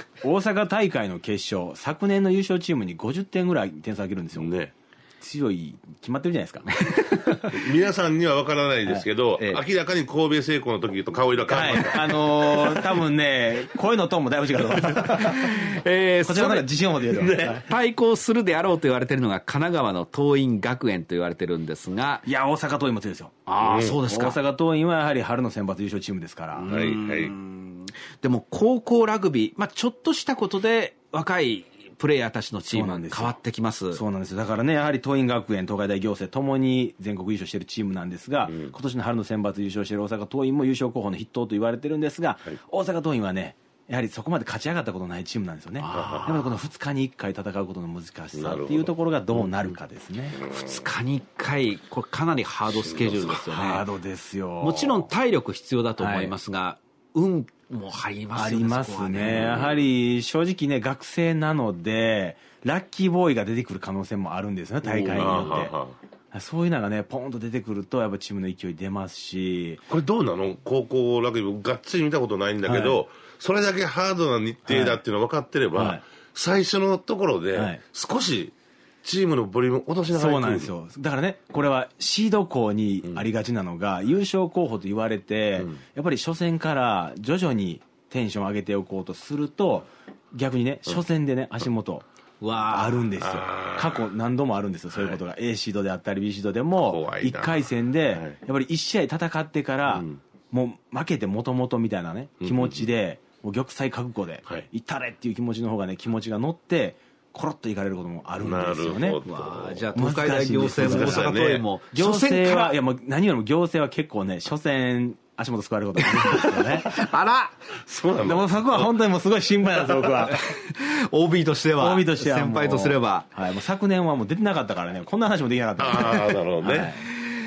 阪大会の決勝、昨年の優勝チームに50点ぐらい点差挙げるんですよ。ね強い決まってるじゃないですか *laughs* 皆さんには分からないですけど、はいええ、明らかに神戸製鋼の時と顔色変わった、はい、あのー、多分ね声のトーンもだいぶ違うと思います、*laughs* えー、こちらの方が自信を持って言うと、ね、対抗するであろうと言われてるのが神奈川の桐蔭学園と言われてるんですがいや大阪桐蔭も強いですよああ、そうですか大阪桐蔭はやはり春の選抜優勝チームですからはいはいでも高校ラグビー、まあ、ちょっとしたことで若いプレイヤーたちのチーム変わってきますそうなんですだからね、やはり桐蔭学園、東海大行政ともに全国優勝しているチームなんですが、うん、今年の春の選抜優勝している大阪桐蔭も優勝候補の筆頭と言われてるんですが、はい、大阪桐蔭はね、やはりそこまで勝ち上がったことないチームなんですよね、やっこの2日に1回戦うことの難しさっていうところがどうなるかですね、うん、2日に1回、これ、かなりハードスケジュールですよね、ハードですよもちろん体力必要だと思いますが、運も入りますよね。ありますね。ねやはり正直ね、学生なので、ラッキーボーイが出てくる可能性もあるんですよね、大会によって。そういうのがね、ポンと出てくると、やっぱチームの勢い出ますし。これどうなの高校ラグビー、がっつり見たことないんだけど、はい、それだけハードな日程だっていうの分かってれば、はい最初のところで、少し、チームのボリューム落としながらそうなんですよだからねこれはシード校にありがちなのが、優勝候補と言われて、うん、やっぱり初戦から徐々にテンション上げておこうとすると逆にね初戦でね、足元わあるんですよ過去何度もあるんですよそういうことが、はい、A シードであったり B シードでも1回戦で、やっぱり1試合戦ってから、もう負けてもともとみたいなね気持ちで、もう玉砕覚悟で、はい、ったれっていう気持ちの方がね気持ちが乗ってコロッと行かれることもあるんですよね。あじゃあ東海大行政も大阪桐蔭も、行政は、いやもう何よりも行政は結構ね、所詮足元くわれることもあるんですよね。*laughs* あらそうなんでもそこは本当にもうすごい心配なんです、僕は。OB *laughs* としては。OB としては。先輩とすれば。はい、もう昨年はもう出てなかったからね、こんな話もできなかったああ、なるほどね。はい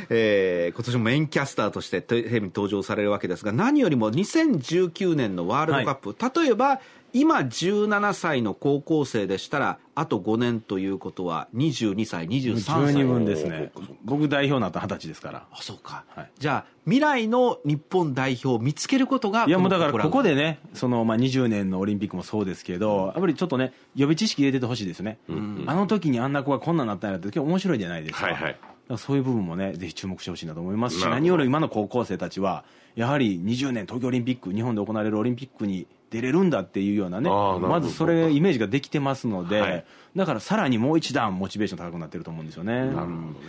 えー、今年もメインキャスターとしてテレビに登場されるわけですが、何よりも2019年のワールドカップ、はい、例えば今17歳の高校生でしたらあと5年ということは22歳23歳12分ですね僕代表になった二十歳ですからあそうか、はい、じゃあ未来の日本代表を見つけることがいやもうだからここでねその、まあ、20年のオリンピックもそうですけど、やっぱりちょっとね予備知識入れててほしいですね、うん、あの時にあんな子がこんなになったんやって面白いじゃないですか、はいはいそういう部分もね、ぜひ注目してほしいなと思いますし、何より今の高校生たちは、やはり20年東京オリンピック、日本で行われるオリンピックに出れるんだっていうようなね、まずそれ、イメージができてますので、はい、だからさらにもう一段モチベーション高くなってると思うんですよね。なるほど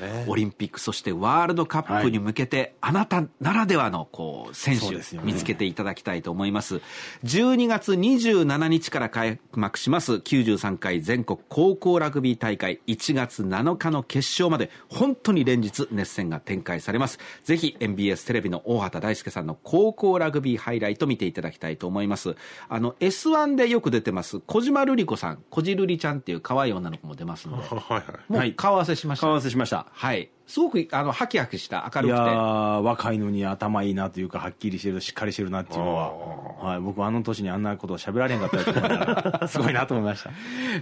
ね。オリンピック、そしてワールドカップに向けて、あなたならではのこう選手、ね、見つけていただきたいと思います。12月27日から開幕します93回全国高校ラグビー大会1月7日の決勝まで本当に連日熱戦が展開されます。ぜひ MBS テレビの大畑大輔さんの高校ラグビーハイライト見ていただきたいと思います。あの S1 でよく出てます小島瑠璃子さん、小じるりちゃんっていう可愛い女の子も出ますので、はいはい、もう顔合わせしました。顔合わせしました。はい。すごく、あの、ハキハキした、明るくて。いや若いのに頭いいなというか、はっきりしてる、しっかりしてるなっていうのは、はい、僕あの年にあんなことを喋られへんかったすら、*laughs* すごいなと思いました。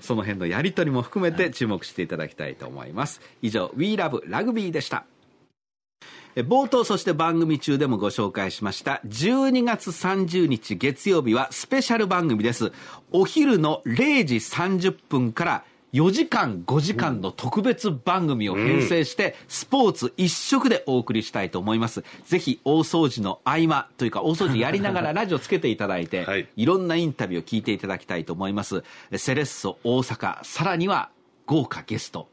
その辺のやりとりも含めて注目していただきたいと思います。以上、We Love Rugby でした。冒頭そして番組中でもご紹介しました12月30日月曜日はスペシャル番組ですお昼の0時30分から4時間5時間の特別番組を編成して、スポーツ一色でお送りしたいと思いますぜひ大掃除の合間というか大掃除やりながら *laughs* ラジオつけていただいて、はい、いろんなインタビューを聞いていただきたいと思いますセレッソ大阪さらには豪華ゲスト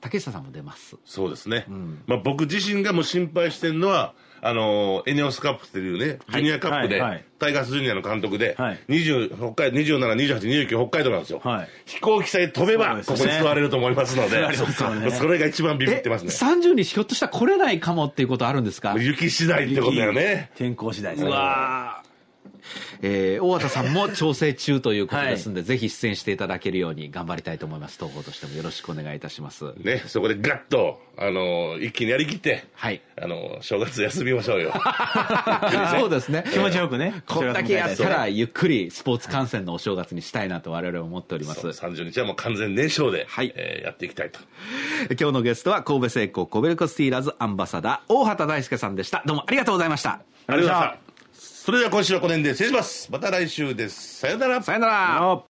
竹下さんも出ますそうですね、うん、まあ、僕自身がもう心配してるのはあのエネオスカップっていうねジュニアカップで、はいはい、タイガースジュニアの監督で、はい、27、2829北海道なんですよ、はい、飛行機さえ飛べば、ね、ここに座れると思いますので、そね、*laughs* それが一番ビビってますね30日ひょっとしたら来れないかもっていうことあるんですか雪次第ってことだよね天候次第ですねうわ *laughs* えー、大畑さんも調整中ということですんで、はい、ぜひ出演していただけるように頑張りたいと思います。投稿としてもよろしくお願いいたします。ね、そこでガッと、あの、一気にやりきって、はい。あの、正月休みましょうよ。*laughs* そうですね。気持ちよくね。こんだけやったら、ゆっくりスポーツ観戦のお正月にしたいなと我々は思っております。30日はもう完全燃焼で、はい。えー、やっていきたいと。今日のゲストは、神戸製鋼コベルコスティーラーズアンバサダー、大畑大輔さんでした。どうもありがとうございました。ありがとうございました。それでは今週はこの辺で失礼します。また来週です。さよなら。さよなら。